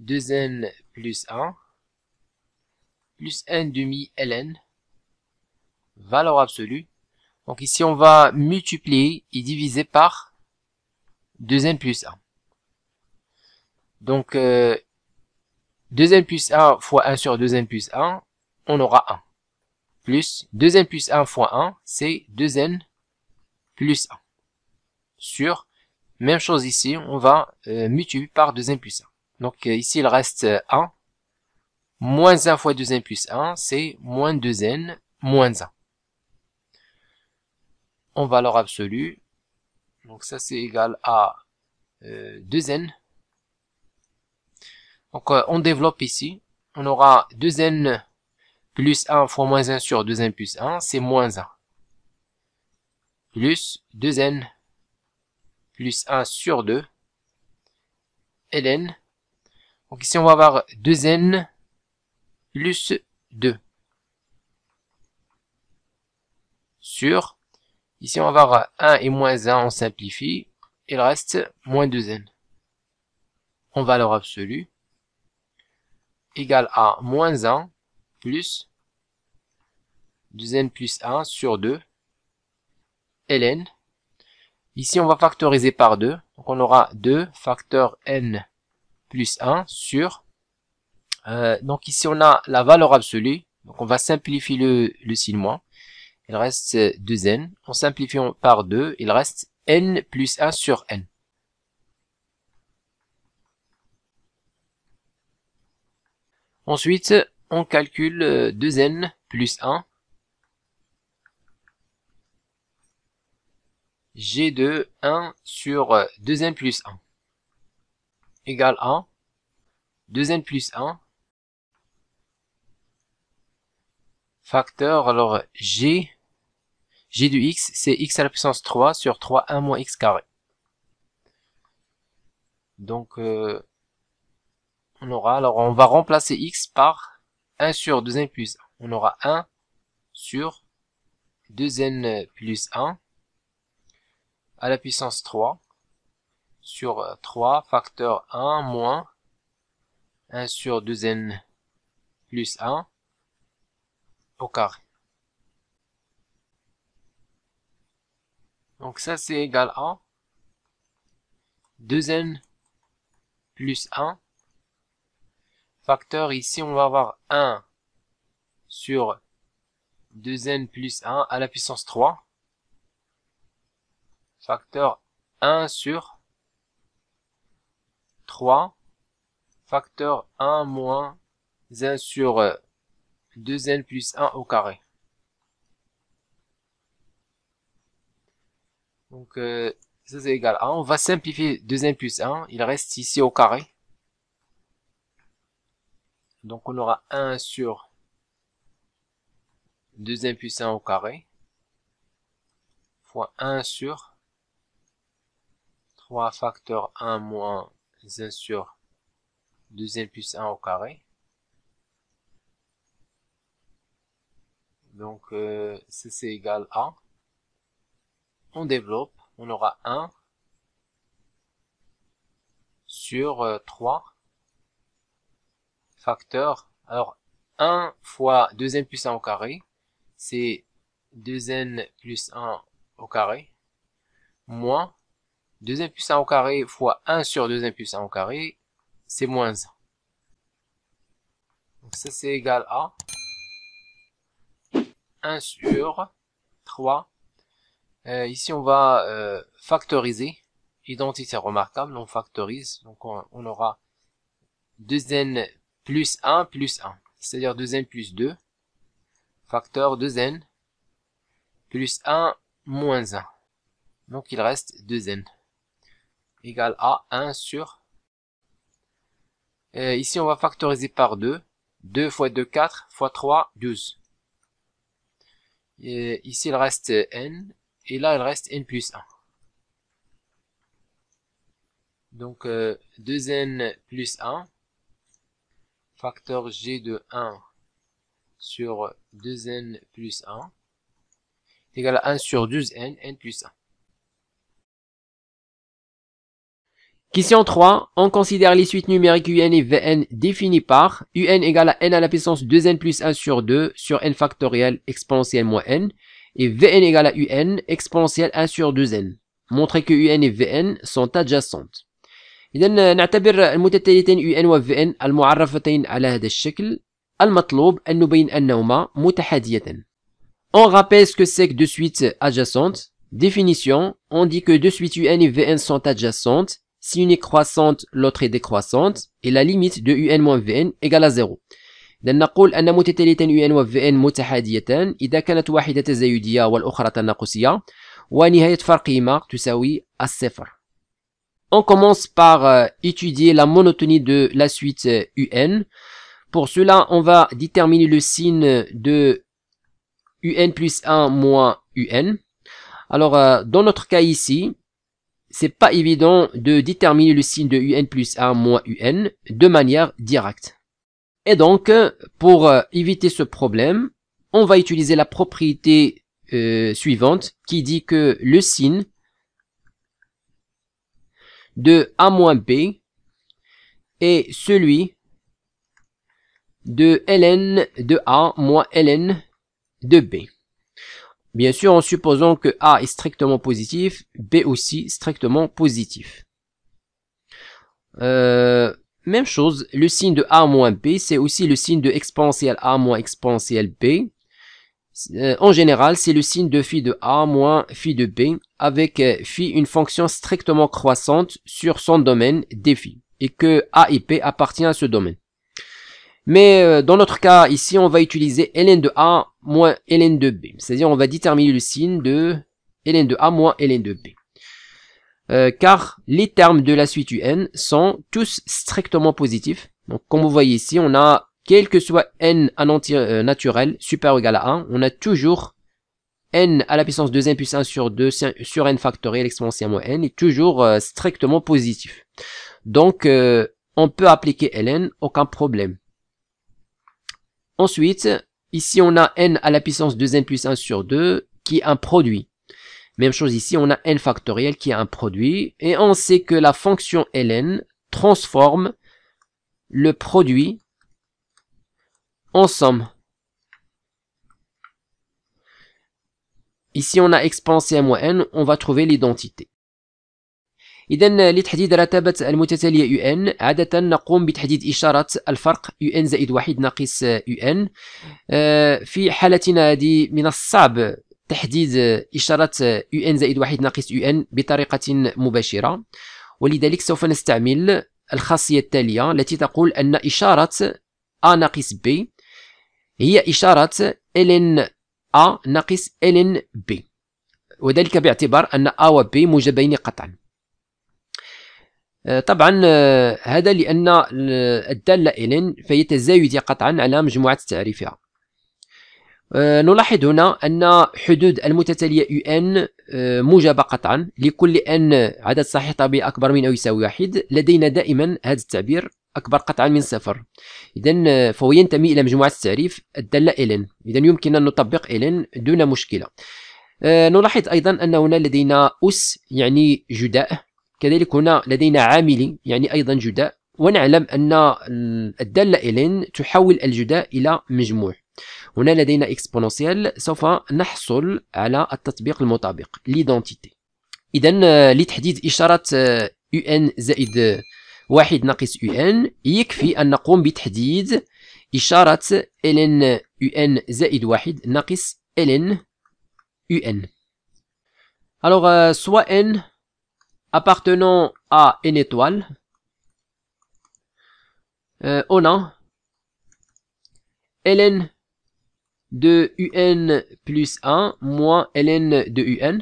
2n plus 1 plus 1 demi ln valeur absolue. Donc ici, on va multiplier et diviser par 2n plus 1. Donc, 2n euh, plus 1 fois 1 sur 2n plus 1, on aura 1. Plus 2n plus 1 fois 1, c'est 2n plus 1 sur même chose ici, on va euh, par 2n plus 1. Donc euh, ici, il reste 1. Euh, moins 1 fois 2n plus 1, c'est moins 2n moins 1. En valeur absolue, donc ça c'est égal à 2n. Euh, donc on développe ici, on aura 2n plus 1 fois moins 1 sur 2n plus 1, c'est moins 1. Plus 2n plus 1 sur 2 ln. Donc ici, on va avoir 2n plus 2 sur. Ici, on va avoir 1 et moins 1, on simplifie. Il reste moins 2n en valeur absolue égale à moins 1 plus 2n plus 1 sur 2 ln Ici, on va factoriser par 2. Donc, on aura 2 facteur n plus 1 sur... Euh, donc, ici, on a la valeur absolue. Donc, on va simplifier le, le signe moins. Il reste 2n. En simplifiant par 2, il reste n plus 1 sur n. Ensuite, on calcule 2n plus 1 g de 1 sur 2n euh, plus 1 égale à 2n plus 1 facteur, alors g, g de x, c'est x à la puissance 3 sur 3, 1 moins x carré. Donc, euh, on aura, alors on va remplacer x par 1 sur 2n plus 1. On aura 1 sur 2n plus 1 à la puissance 3 sur 3 euh, facteur 1 moins 1 sur 2n plus 1 au carré. Donc ça c'est égal à 2n plus 1 facteur ici on va avoir 1 sur 2n plus 1 à la puissance 3 facteur 1 sur 3 facteur 1 moins 1 sur 2n euh, plus 1 au carré. Donc euh, ça c'est égal à 1. On va simplifier 2n plus 1. Il reste ici au carré. Donc on aura 1 sur 2n plus 1 au carré fois 1 sur 3 facteur 1 moins 1 sur 2n plus 1 au carré. Donc, euh, c'est égal à. On développe, on aura 1 sur 3 euh, facteur. Alors, 1 fois 2n plus 1 au carré, c'est 2n plus 1 au carré, moins 2 n plus 1 au carré fois 1 sur 2 n plus 1 au carré, c'est moins 1. Donc ça, c'est égal à 1 sur 3. Euh, ici, on va euh, factoriser. Identité remarquable, on factorise. Donc on aura 2n plus 1 plus 1, c'est-à-dire 2n plus 2, facteur 2n plus 1 moins 1. Donc il reste 2n égale à 1 sur... Euh, ici, on va factoriser par 2. 2 fois 2, 4, fois 3, 12. Et ici, il reste n, et là, il reste n plus 1. Donc, 2n euh, plus 1, facteur g de 1 sur 2n plus 1, égal à 1 sur 12n, n plus 1. Question 3. On considère les suites numériques UN et VN définies par UN égale à N à la puissance 2N plus 1 sur 2 sur N factorial exponentielle moins N et VN égale à UN exponentielle 1 sur 2N. Montrer que UN et VN sont adjacentes. UN VN On rappelle ce que c'est que deux suites adjacentes. Définition, on dit que deux suites UN et VN sont adjacentes si une est croissante, l'autre est décroissante, et la limite de un-vn moins égale à 0. un vn On commence par euh, étudier la monotonie de la suite euh, un. Pour cela, on va déterminer le signe de un plus 1 moins un. Alors, euh, dans notre cas ici, c'est pas évident de déterminer le signe de un plus a moins un de manière directe. Et donc, pour euh, éviter ce problème, on va utiliser la propriété euh, suivante qui dit que le signe de a moins b est celui de ln de a moins ln de b. Bien sûr, en supposant que A est strictement positif, B aussi strictement positif. Euh, même chose, le signe de A moins B, c'est aussi le signe de exponentielle A moins exponentielle B. Euh, en général, c'est le signe de phi de A moins phi de B, avec euh, phi une fonction strictement croissante sur son domaine, phi, et que A et B appartiennent à ce domaine. Mais euh, dans notre cas, ici, on va utiliser ln de A moins ln de B. C'est-à-dire, on va déterminer le signe de ln de A moins ln de B. Euh, car les termes de la suite UN sont tous strictement positifs. Donc, comme vous voyez ici, on a, quel que soit n euh, naturel, super ou égal à 1, on a toujours n à la puissance 2n plus 1 sur 2 sur n factoriel exponentiel moins n est toujours strictement positif. Donc, on peut appliquer ln, aucun problème. Ensuite, ici on a n à la puissance 2n plus 1 sur 2 qui est un produit. Même chose ici, on a n factoriel qui est un produit. Et on sait que la fonction ln transforme le produit en somme. Ici, on a expansé à moins n, on va trouver l'identité. إذا لتحديد رتبة المتتالية يو ان عادة نقوم بتحديد إشارة الفرق يو ان زائد واحد ناقص يو ان آه، في حالتنا هذه من الصعب تحديد إشارة يو ان زائد واحد ناقص يو ان بطريقة مباشرة ولذلك سوف نستعمل الخاصية التالية التي تقول أن إشارة A ناقص B هي إشارة ln A ناقص ln B وذلك باعتبار أن A و B موجبين قطعاً آه، طبعا آه، هذا لأن الدالة إلين فهي تزايدية قطعا على مجموعة تعريفها آه، نلاحظ هنا أن حدود المتتالية يو ان موجبة قطعا لكل ان عدد صحيح طبيعي أكبر من أو يساوي واحد لدينا دائما هذا التعبير أكبر قطعا من صفر إذا فهو ينتمي إلى مجموعة التعريف الدالة إلين إذا يمكن أن نطبق إلين دون مشكلة نلاحظ أيضا أن هنا لدينا أس يعني جداء كذلك هنا لدينا عاملين يعني أيضا جداء ونعلم أن الدالة إلين تحول الجداء إلى مجموع هنا لدينا اكسبونونسيال سوف نحصل على التطبيق المطابق ليدونتيتي إذا آه، لتحديد إشارة UN آه، زائد واحد ناقص UN يكفي أن نقوم بتحديد إشارة ln UN زائد واحد ناقص ln UN. Alors, آه، soit N appartenant à euh, n étoile, on a ln de un plus 1 moins ln de un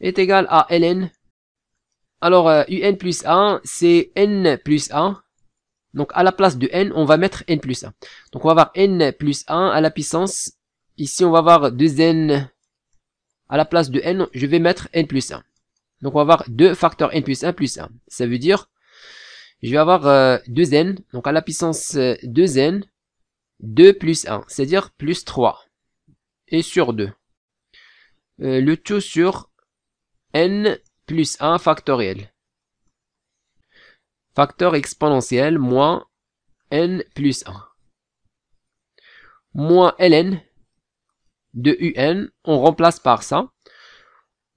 est égal à ln. Alors, euh, un plus 1, c'est n plus 1. Donc, à la place de n, on va mettre n plus 1. Donc, on va avoir n plus 1 à la puissance. Ici, on va avoir 2n à la place de n, je vais mettre n plus 1. Donc on va avoir 2 facteurs n plus 1 plus 1. Ça veut dire, je vais avoir 2n, euh, donc à la puissance 2n, euh, 2 plus 1, c'est-à-dire plus 3, et sur 2. Euh, le tout sur n plus 1 factoriel. Facteur exponentiel moins n plus 1. Moins ln, de UN, on remplace par ça.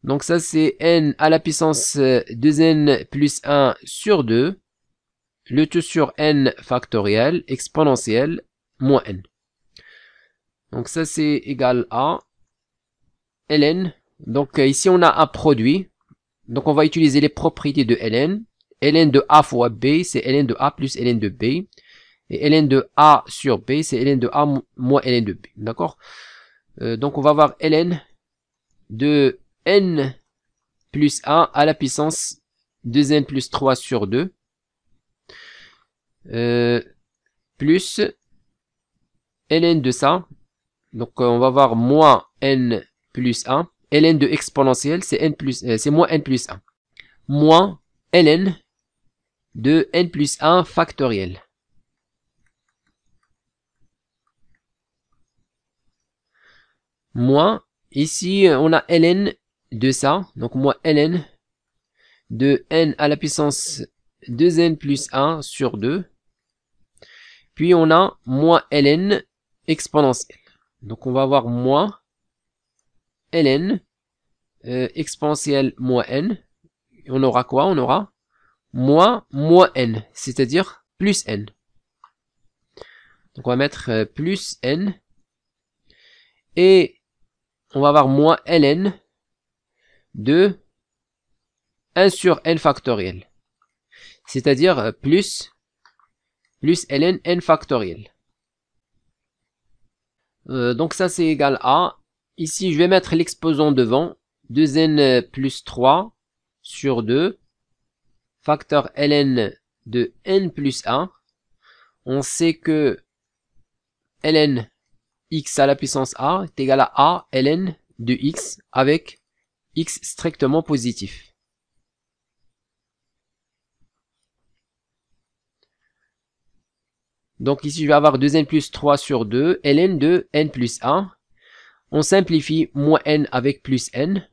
Donc ça c'est n à la puissance 2n euh, plus 1 sur 2, le tout sur n factoriel exponentiel moins n. Donc ça c'est égal à ln. Donc euh, ici on a un produit. Donc on va utiliser les propriétés de ln. ln de a fois b c'est ln de a plus ln de b. Et ln de a sur b c'est ln de a moins ln de b. D'accord euh, donc on va avoir ln de n plus 1 à la puissance 2n plus 3 sur 2 euh, plus ln de ça. Donc euh, on va avoir moins n plus 1. ln de exponentielle, c'est n plus euh, c'est moins n plus 1. Moins ln de n plus 1 factoriel. moins, ici euh, on a ln de ça, donc moins ln de n à la puissance 2n plus 1 sur 2. Puis on a moins ln exponentielle. Donc on va avoir moins ln euh, exponentielle moins n. on aura quoi On aura moins moins n, c'est-à-dire plus n. Donc on va mettre euh, plus n. Et on va avoir moins ln de 1 sur n factoriel. C'est-à-dire euh, plus, plus ln n factoriel. Euh, donc ça c'est égal à, ici je vais mettre l'exposant devant, 2n plus 3 sur 2, facteur ln de n plus 1. On sait que ln x à la puissance a est égal à a ln de x avec x strictement positif. Donc ici, je vais avoir 2n plus 3 sur 2, ln de n plus 1. On simplifie moins n avec plus n.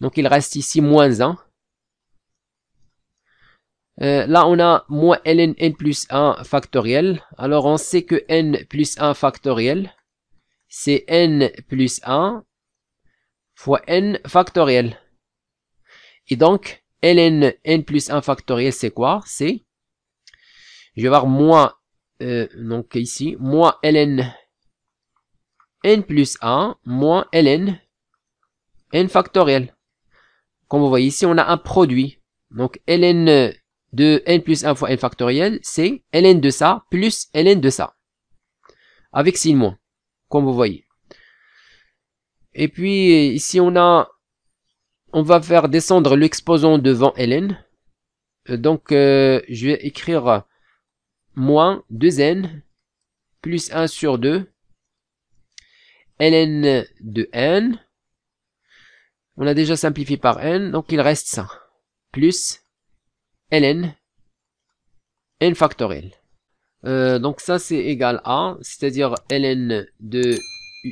Donc il reste ici moins 1. Euh, là, on a moins ln n plus 1 factoriel. Alors, on sait que n plus 1 factoriel, c'est n plus 1 fois n factoriel. Et donc, ln n plus 1 factoriel, c'est quoi C'est, je vais voir, moins, euh, donc ici, moins ln n plus 1 moins ln n factoriel. Comme vous voyez ici, on a un produit. Donc, ln de n plus 1 fois n factoriel, c'est ln de ça plus ln de ça. Avec signe moins, comme vous voyez. Et puis ici on a, on va faire descendre l'exposant devant ln. Euh, donc euh, je vais écrire moins 2n plus 1 sur 2 ln de n. On a déjà simplifié par n, donc il reste ça. Plus ln n factoriel. Euh, donc ça c'est égal à, c'est-à-dire ln de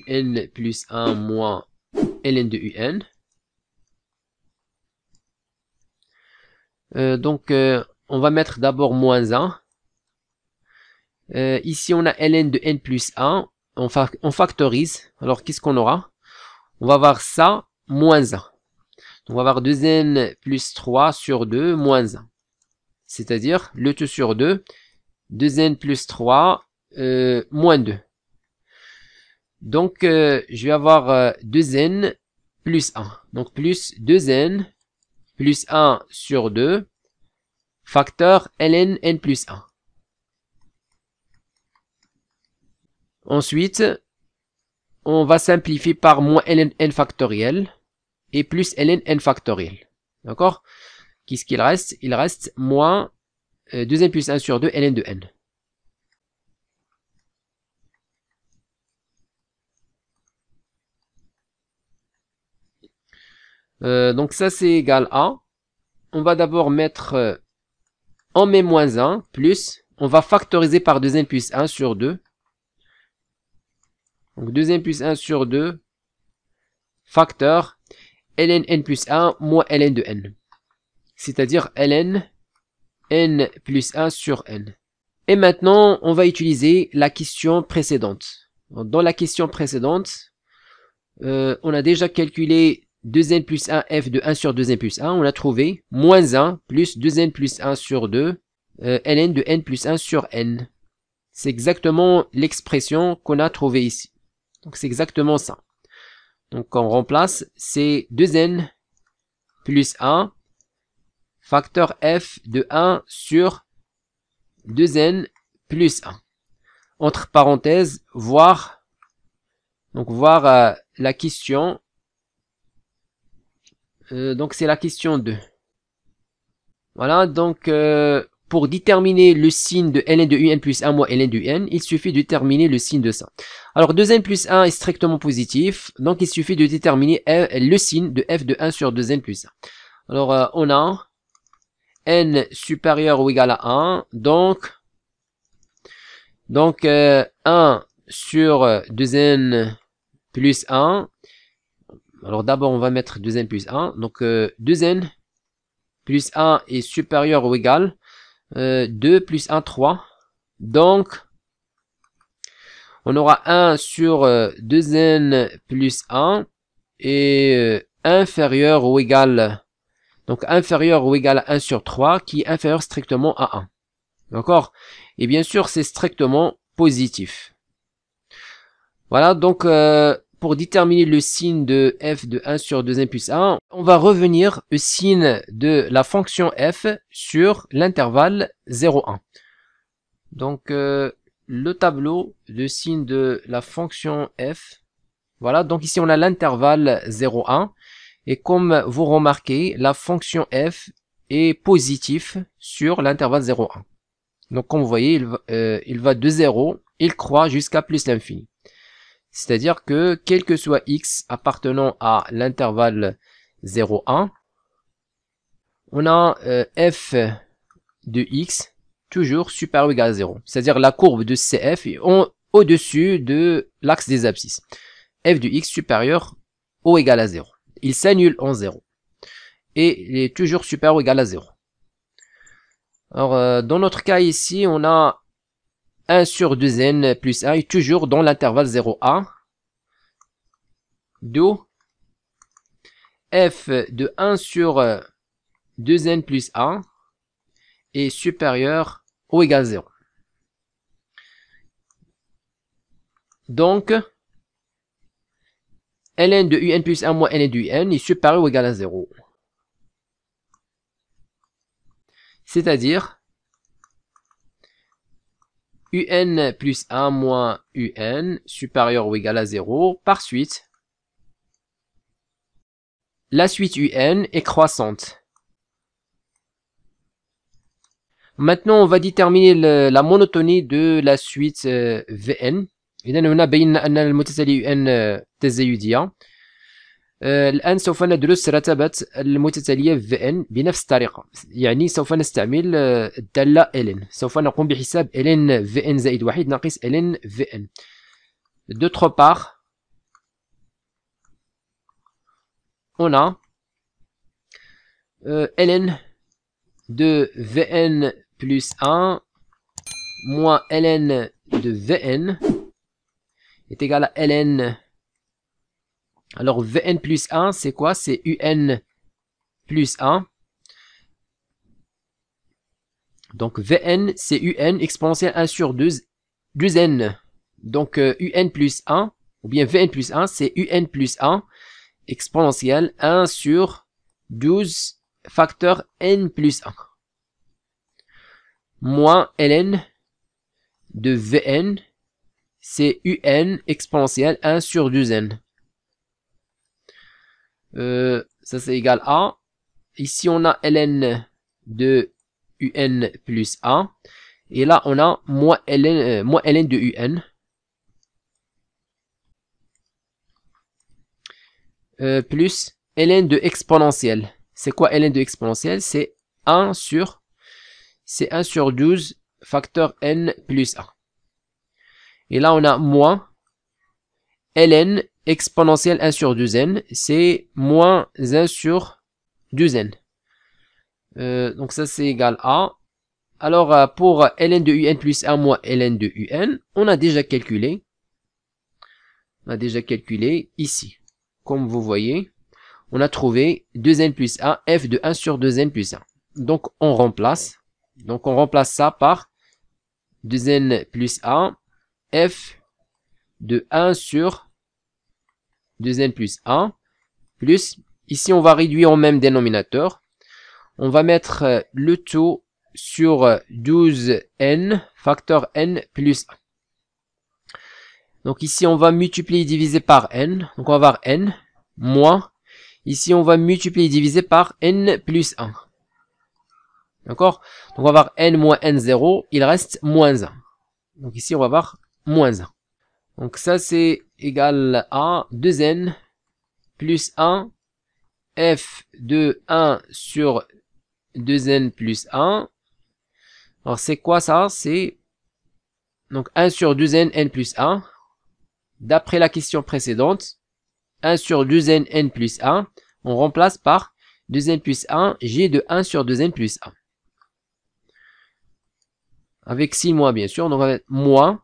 un plus 1 moins ln de un. Euh, donc euh, on va mettre d'abord moins 1. ici on a ln de n plus 1, on, on factorise. Alors qu'est-ce qu'on aura On va avoir ça moins 1. On va avoir 2n plus 3 sur 2 moins 1 c'est-à-dire le tout sur 2, 2n plus 3, euh, moins 2. Donc, euh, je vais avoir 2n euh, plus 1. Donc, plus 2n plus 1 sur 2, facteur ln n plus 1. Ensuite, on va simplifier par moins ln n factoriel et plus ln n factoriel. D'accord Qu'est-ce qu'il reste Il reste moins 2n euh, plus 1 sur 2 ln de n. Euh, donc ça c'est égal à, on va d'abord mettre euh, en met moins 1 plus, on va factoriser par 2n plus 1 sur 2. Donc 2n plus 1 sur 2, facteur ln n plus 1 moins ln de n c'est-à-dire ln n plus 1 sur n. Et maintenant, on va utiliser la question précédente. Dans la question précédente, euh, on a déjà calculé 2n plus 1 f de 1 sur 2n plus 1. On a trouvé moins 1 plus 2n plus 1 sur 2 euh, ln de n plus 1 sur n. C'est exactement l'expression qu'on a trouvée ici. Donc c'est exactement ça. Donc on remplace, c'est 2n plus 1 facteur f de 1 sur 2n plus 1. Entre parenthèses, voir, donc voir euh, la question. Euh, donc c'est la question 2. Voilà, donc euh, pour déterminer le signe de ln de un plus 1 moins ln de un, il suffit de déterminer le signe de ça. Alors 2n plus 1 est strictement positif, donc il suffit de déterminer le signe de f de 1 sur 2n plus 1. Alors on a n supérieur ou égal à 1, donc, donc 1 euh, sur 2n plus 1. Alors d'abord, on va mettre 2n plus 1. Donc 2n euh, plus 1 est supérieur ou égal. Euh, 2 plus 1, 3. Donc, on aura 1 sur 2n euh, plus 1 est inférieur ou égal à, donc inférieur ou égal à 1 sur 3 qui est inférieur strictement à 1. D'accord Et bien sûr, c'est strictement positif. Voilà, donc euh, pour déterminer le signe de f de 1 sur 2n plus 1, on va revenir au signe de la fonction f sur l'intervalle 0, 1. Donc euh, le tableau de signe de la fonction f, voilà, donc ici on a l'intervalle 0, 1. Et comme vous remarquez, la fonction f est positive sur l'intervalle 0,1. Donc comme vous voyez, il va, euh, de 0, il croît jusqu'à plus l'infini. C'est-à-dire que quel que soit x appartenant à l'intervalle 0,1, on a euh, f de x toujours supérieur ou égal à 0. C'est-à-dire la courbe de CF est au-dessus de l'axe des abscisses. f de x supérieur ou égal à 0 il s'annule en 0. Et il est toujours supérieur ou égal à 0. Alors, euh, dans notre cas ici, on a 1 sur 2n plus 1 est toujours dans l'intervalle 0a. D'où f de 1 sur 2n euh, plus 1 est supérieur ou égal à 0. Donc, ln de un plus un moins ln de un est supérieur ou égal à 0. C'est-à-dire, un plus un moins un supérieur ou égal à 0 par suite. La suite un est croissante. Maintenant, on va déterminer la monotonie de la suite euh, vn. un euh, التزايدية آه، الآن سوف ندرس رتبة المتتالية في فn بنفس الطريقة يعني سوف نستعمل آه، الدالة ln سوف نقوم بحساب ln vn زائد واحد ناقص ln vn d'autre part on a euh, ln de vn plus 1 moins ln de vn est égal à ln Alors Vn plus 1, c'est quoi C'est Un plus 1. Donc Vn, c'est Un exponentielle 1 sur 2, n Donc euh, Un plus 1, ou bien Vn plus 1, c'est Un plus 1 exponentielle 1 sur 12 facteur n plus 1 moins ln de Vn, c'est un exponentielle 1 sur 2n. Euh, ça c'est égal à. Ici on a ln de un plus a. Et là on a moins ln, euh, moins ln de un. Euh, plus ln de exponentielle. C'est quoi ln de exponentielle C'est 1 sur c'est 1 sur 12 facteur n plus a. Et là, on a moins ln exponentielle 1 sur 2n, c'est moins 1 sur 2n. Euh, donc ça c'est égal à. Alors euh, pour ln de un plus 1 moins ln de un, on a déjà calculé. On a déjà calculé ici. Comme vous voyez, on a trouvé 2n plus 1, f de 1 sur 2n plus 1. Donc on remplace. Donc on remplace ça par 2n plus 1, f de 1 sur 2n plus 1, plus, ici on va réduire au même dénominateur, on va mettre euh, le taux sur 12n, euh, facteur n plus 1. Donc ici on va multiplier et diviser par n, donc on va avoir n, moins, ici on va multiplier et diviser par n plus 1. D'accord Donc on va avoir n moins n0, il reste moins 1. Donc ici on va avoir moins 1. Donc ça, c'est égal à 2n plus 1 f de 1 sur 2n plus 1. Alors c'est quoi ça C'est donc 1 sur 2n n plus 1. D'après la question précédente, 1 sur 2n n plus 1, on remplace par 2n plus 1 g de 1 sur 2n plus 1. Avec 6 mois bien sûr, donc on moins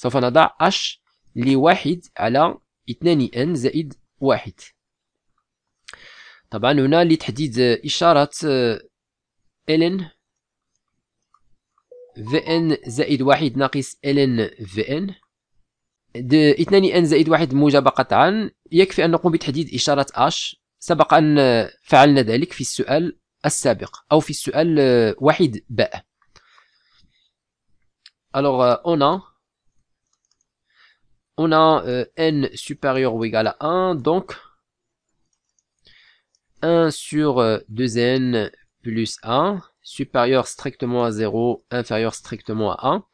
سوف نضع اش لواحد على 2 ان زائد واحد طبعا هنا لتحديد إشارة ln vn زائد واحد ناقص ln vn اثنان ان زائد واحد موجبة قطعا يكفي أن نقوم بتحديد إشارة h سبق أن فعلنا ذلك في السؤال السابق أو في السؤال واحد باء Alors on a on a euh, n supérieur ou égal à 1, donc 1 sur 2n euh, plus 1, supérieur strictement à 0, inférieur strictement à 1.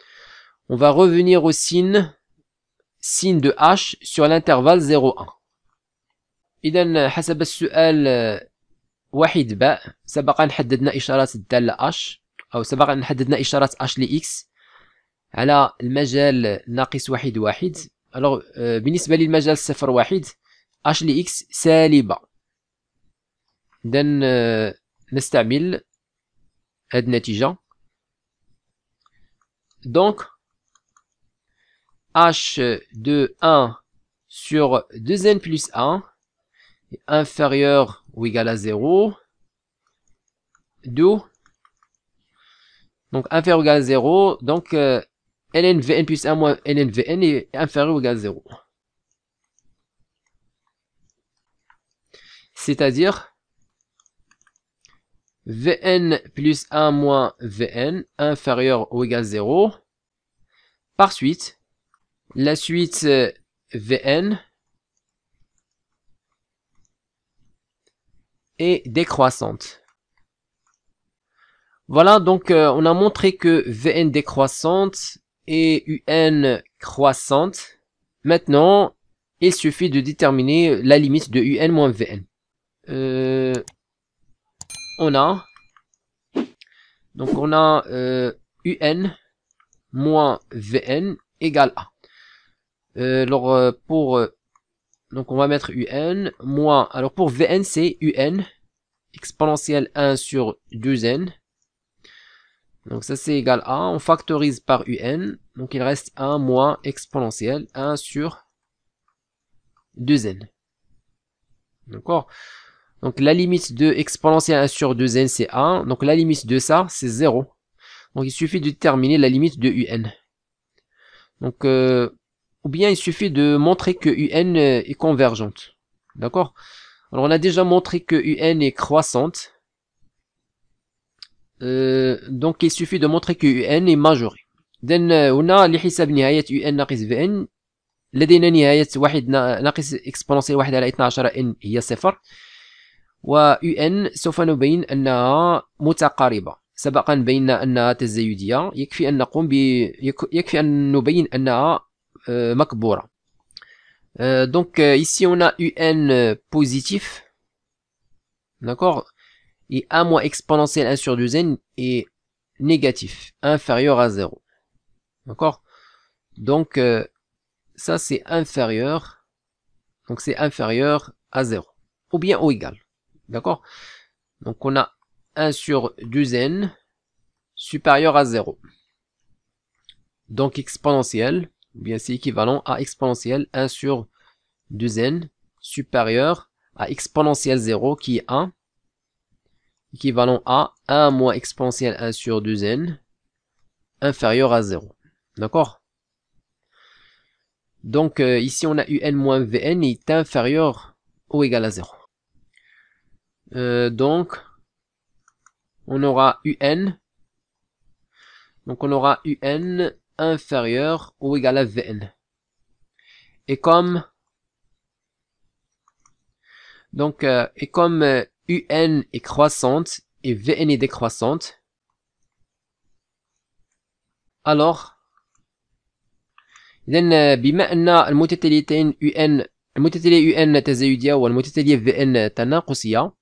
On va revenir au signe, signe de h sur l'intervalle 0, 1. إذن حسب السؤال باء أن حددنا إشارات الدالة h أو حددنا h على المجال alors, euh, بالنسبه للمجال 0-1, h de x c'est اذا donc h de 1 sur 2n plus 1 est inférieur ou égal à 0 donc inférieur ou égal à 0 donc euh, ln vn plus 1 moins ln vn est inférieur ou égal à 0. C'est-à-dire vn plus 1 moins vn inférieur ou égal à 0. Par suite, la suite vn est décroissante. Voilà, donc euh, on a montré que Vn décroissante et un croissante. Maintenant, il suffit de déterminer la limite de un moins vn. Euh, on a donc on a euh, un moins vn égale a. Euh, alors euh, pour donc on va mettre un moins alors pour vn c'est un exponentielle 1 sur 2n donc ça c'est égal à, on factorise par un, donc il reste 1 moins exponentielle, 1 sur 2n. D'accord Donc la limite de exponentielle 1 sur 2n c'est 1, donc la limite de ça c'est 0. Donc il suffit de terminer la limite de un. Donc, euh, ou bien il suffit de montrer que un est convergente. D'accord Alors on a déjà montré que un est croissante. دونك يسوفي دو مونتري كو يو ان اي ماجوري إذن هنا لحساب نهاية يو ان ناقص في ان لدينا نهاية واحد ناقص اكسبونسيال واحد على 12 ان هي صفر و يو ان سوف نبين أنها متقاربة سبقا بينا أنها تزايدية يكفي أن نقوم ب يكفي أن نبين أنها آه، مكبورة دونك آه، آه، ici on a un positif d'accord et 1 moins exponentielle 1 sur 2n est négatif, inférieur à 0. D'accord Donc, euh, ça c'est inférieur, donc c'est inférieur à 0, ou bien ou égal. D'accord Donc on a 1 sur 2n supérieur à 0. Donc exponentielle, ou bien c'est équivalent à exponentielle 1 sur 2n supérieur à exponentielle 0 qui est 1 équivalent à 1 moins exponentiel 1 sur 2n inférieur à 0. D'accord Donc euh, ici on a un moins vn est inférieur ou égal à 0. Euh, donc on aura un donc on aura un inférieur ou égal à vn. Et comme donc euh, et comme euh, UN est croissante et VN est décroissante, alors إذن بما أن المتتاليتين UN المتتالية UN تزايدية والمتتالية VN تناقصية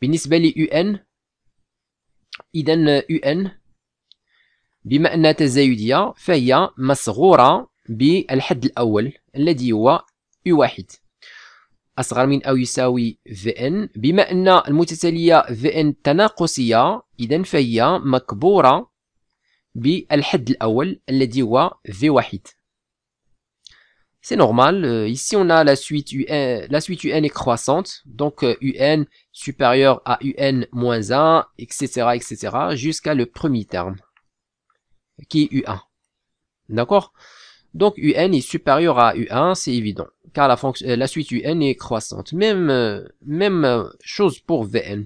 بالنسبة ل UN إذن UN بما أنها تزايدية فهي مصغورة بالحد الأول الذي هو U1 أصغر من أو يساوي Vn بما أن المتتالية Vn تناقصية إذا فهي مكبورة بالحد الأول الذي هو V1 C'est normal, euh, ici on a la suite, UN, la suite UN est croissante, donc UN euh, supérieur à UN moins 1, etc. etc. jusqu'à le premier terme, qui est U1. D'accord donc un est supérieur à un, c'est évident, car la, fonction, euh, la suite un est croissante. Même, euh, même euh, chose pour vn.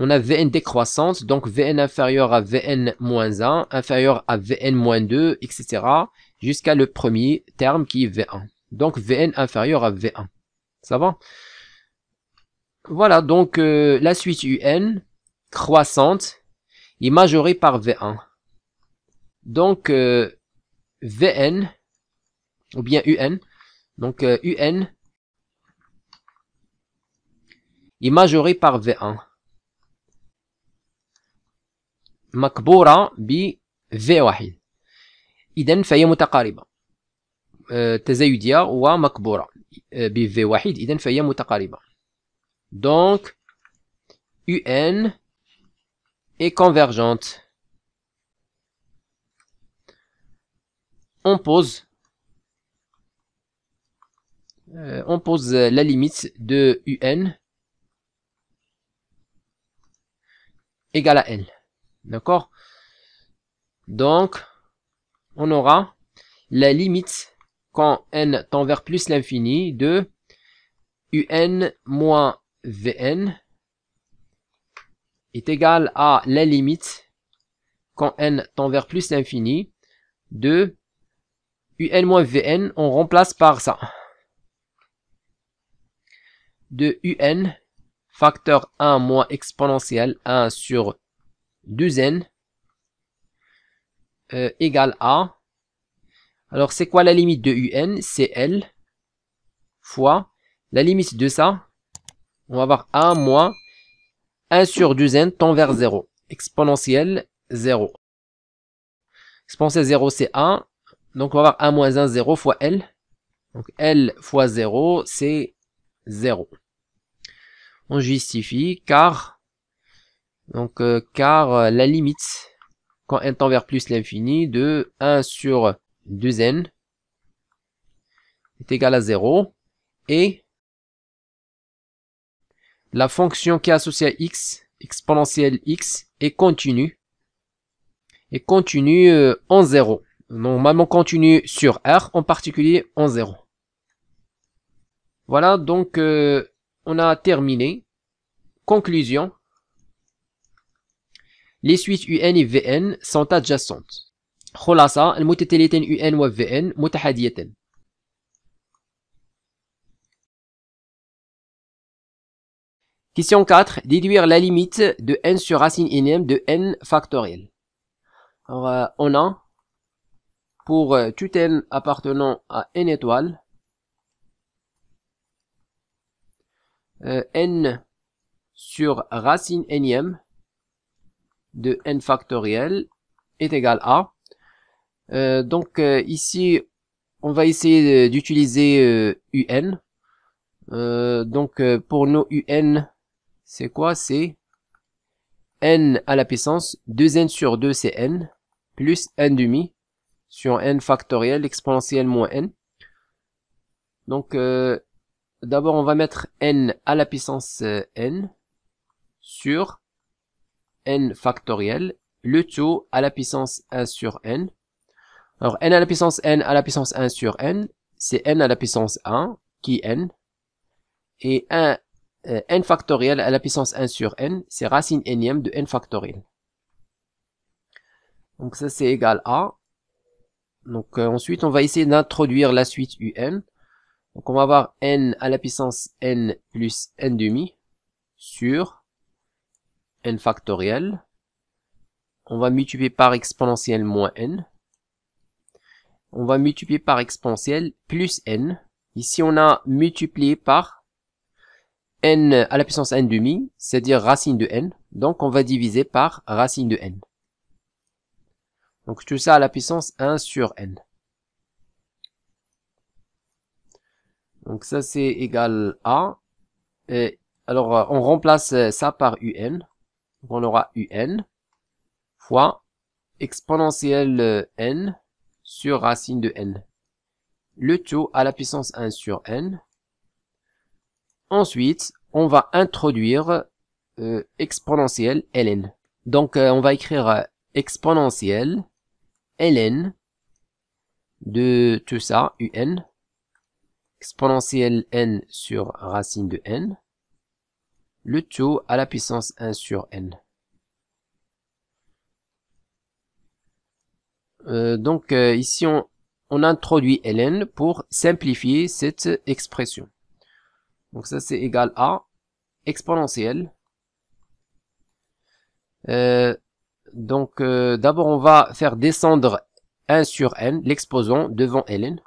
On a vn décroissante, donc vn inférieur à vn moins 1, inférieur à vn moins 2, etc. jusqu'à le premier terme qui est v1. Donc vn inférieur à v1. Ça va Voilà, donc la suite un croissante est majorée par v1. Donc, Vn ou bien euh, UN. Euh, euh, donc UN est majoré par V1. Makbora bi V1 إذا فهي متقاربة تزايدية ومكبورة ب V1 Iden فهي mutakariba. donc UN est convergente on pose euh, on pose euh, la limite de un égale à n. D'accord Donc, on aura la limite quand n tend vers plus l'infini de un moins vn est égal à la limite quand n tend vers plus l'infini de un moins vn, on remplace par ça de un facteur 1 moins exponentielle 1 sur 2n euh, égale à... Alors, c'est quoi la limite de un C'est L fois la limite de ça. On va avoir 1 moins 1 sur 2n tend vers 0. Exponentielle 0. Exponentielle 0, c'est 1. Donc, on va avoir 1 moins 1, 0 fois L. Donc, L fois 0, c'est 0. On justifie car, donc, euh, car euh, la limite, quand n tend vers plus l'infini, de 1 sur 2n est égale à 0. Et la fonction qui est associée à x, exponentielle x, est continue. Et continue euh, en 0. Normalement continue sur R, en particulier en 0. Voilà, donc euh, on a terminé. Conclusion. Les suites UN et VN sont adjacentes. UN VN Question 4. Déduire la limite de n sur racine énième de n factoriel. Alors, euh, on a, pour euh, tout n appartenant à n étoiles, Euh, n sur racine énième de n factoriel est égal à. Euh, donc euh, ici, on va essayer d'utiliser un. donc pour nos un, c'est quoi C'est n à la puissance 2n sur 2 c'est n plus n demi sur n factoriel exponentielle moins n. Donc D'abord, on va mettre n à la puissance euh, n sur n factoriel, le tout à la puissance 1 sur n. Alors, n à la puissance n à la puissance 1 sur n, c'est n à la puissance 1, qui n, et euh, n factoriel à la puissance 1 sur n, c'est racine énième de n factoriel. Donc ça, c'est égal à. Donc euh, ensuite, on va essayer d'introduire la suite un. Donc on va avoir n à la puissance n plus n demi sur n factoriel. On va multiplier par exponentielle moins n. On va multiplier par exponentielle plus n. Ici, on a multiplié par n à la puissance n demi, c'est-à-dire racine de n. Donc, on va diviser par racine de n. Donc, tout ça à la puissance 1 sur n. Donc ça c'est égal à, et alors euh, on remplace euh, ça par un, donc on aura un fois exponentielle euh, n sur racine de n. Le tout à la puissance 1 sur n. Ensuite, on va introduire exponentielle ln. Donc on va écrire exponentielle ln de tout ça, un, exponentielle n sur racine de n, le tout à la puissance 1 sur n. Euh, donc euh, ici, on, on, introduit ln pour simplifier cette expression. Donc ça, c'est égal à exponentielle. Euh, donc d'abord, on va faire descendre 1 sur n, l'exposant devant ln.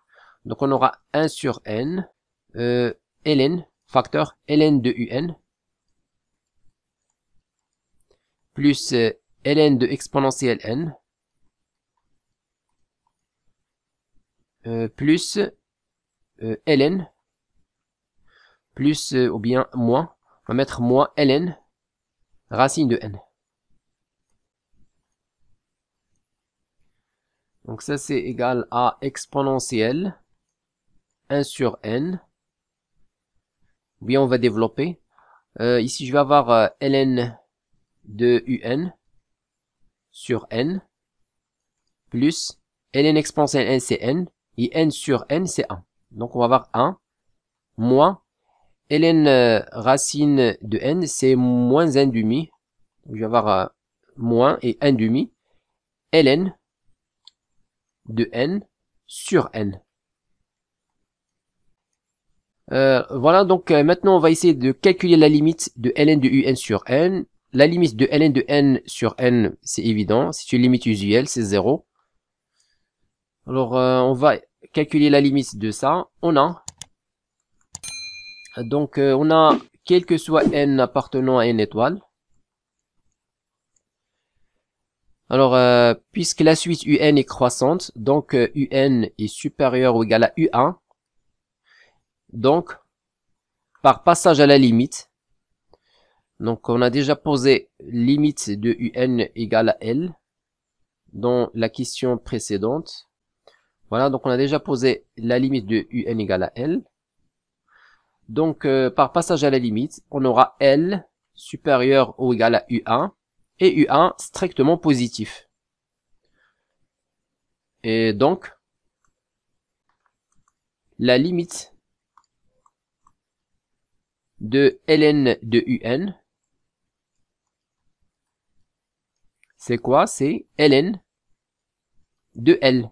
Donc on aura 1 sur n, euh, ln, facteur ln de un, plus euh, ln de exponentielle n, euh, plus euh, ln, plus, euh, ou bien moins, on va mettre moins ln, racine de n. Donc ça c'est égal à exponentielle 1 sur n. oui, on va développer. Euh, ici, je vais avoir euh, ln de un sur n plus ln exponentielle n, c'est n. Et n sur n, c'est 1. Donc, on va avoir 1 moins ln euh, racine de n, c'est moins 1 demi. Donc, je vais avoir moins et 1 demi ln de n sur n. Euh, voilà, donc euh, maintenant on va essayer de calculer la limite de ln de un sur n. La limite de ln de n sur n, c'est évident, c'est une limite usuelle, c'est 0. Alors euh, on va calculer la limite de ça. On a, donc on a quel que soit n appartenant à n étoile. Alors, puisque la suite un est croissante, donc un est supérieur ou égal à u1, donc, par passage à la limite, donc on a déjà posé limite de un égale à L dans la question précédente. Voilà, donc on a déjà posé la limite de un égale à L. Donc euh, par passage à la limite, on aura L supérieur ou égal à U1 et U1 strictement positif. Et donc, la limite de ln de un. C'est quoi C'est ln de L.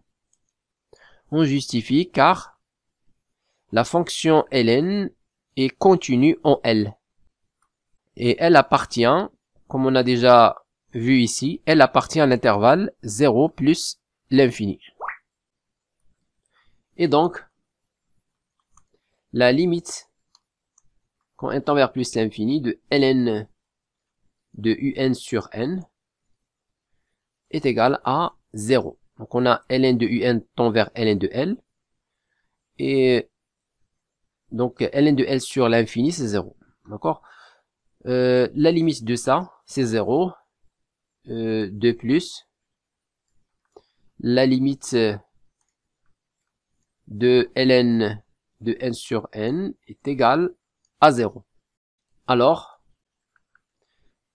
On justifie car la fonction ln est continue en L. Et elle appartient, comme on a déjà vu ici, elle appartient à l'intervalle 0 plus l'infini. Et donc, la limite quand n tend vers plus l'infini de ln de un sur n est égal à 0. Donc on a ln de un tend vers ln de l. Et donc ln de l sur l'infini, c'est 0. D'accord euh, La limite de ça, c'est 0. Euh, de plus. La limite de ln de n sur n est égale à 0. Alors,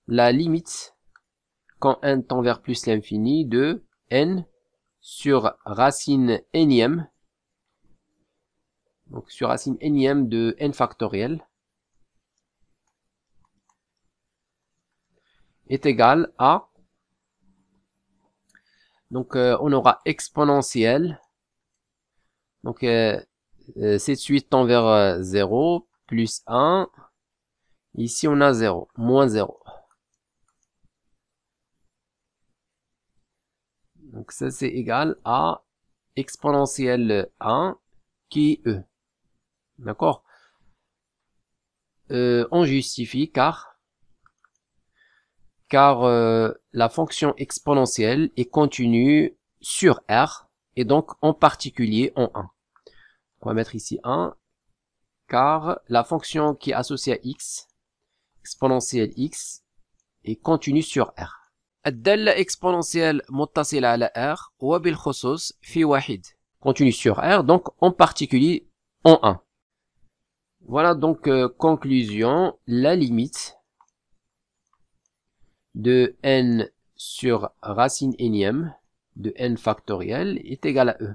la limite quand n tend vers plus l'infini de n sur racine énième, donc sur racine énième de n factoriel, est égale à, donc euh, on aura exponentielle, donc euh, euh, c'est suite tend vers 0, plus 1. Ici, on a 0, moins 0. Donc ça, c'est égal à exponentielle 1 qui est E. D'accord euh, On justifie car, car euh, la fonction exponentielle est continue sur R et donc en particulier en 1. On va mettre ici 1 car la fonction qui est associée à x, exponentielle x, est continue sur R. exponentielle متصلة la R وبالخصوص في واحد continue sur R donc en particulier en 1 voilà donc euh, conclusion la limite de n sur racine énième de n factoriel est égale à e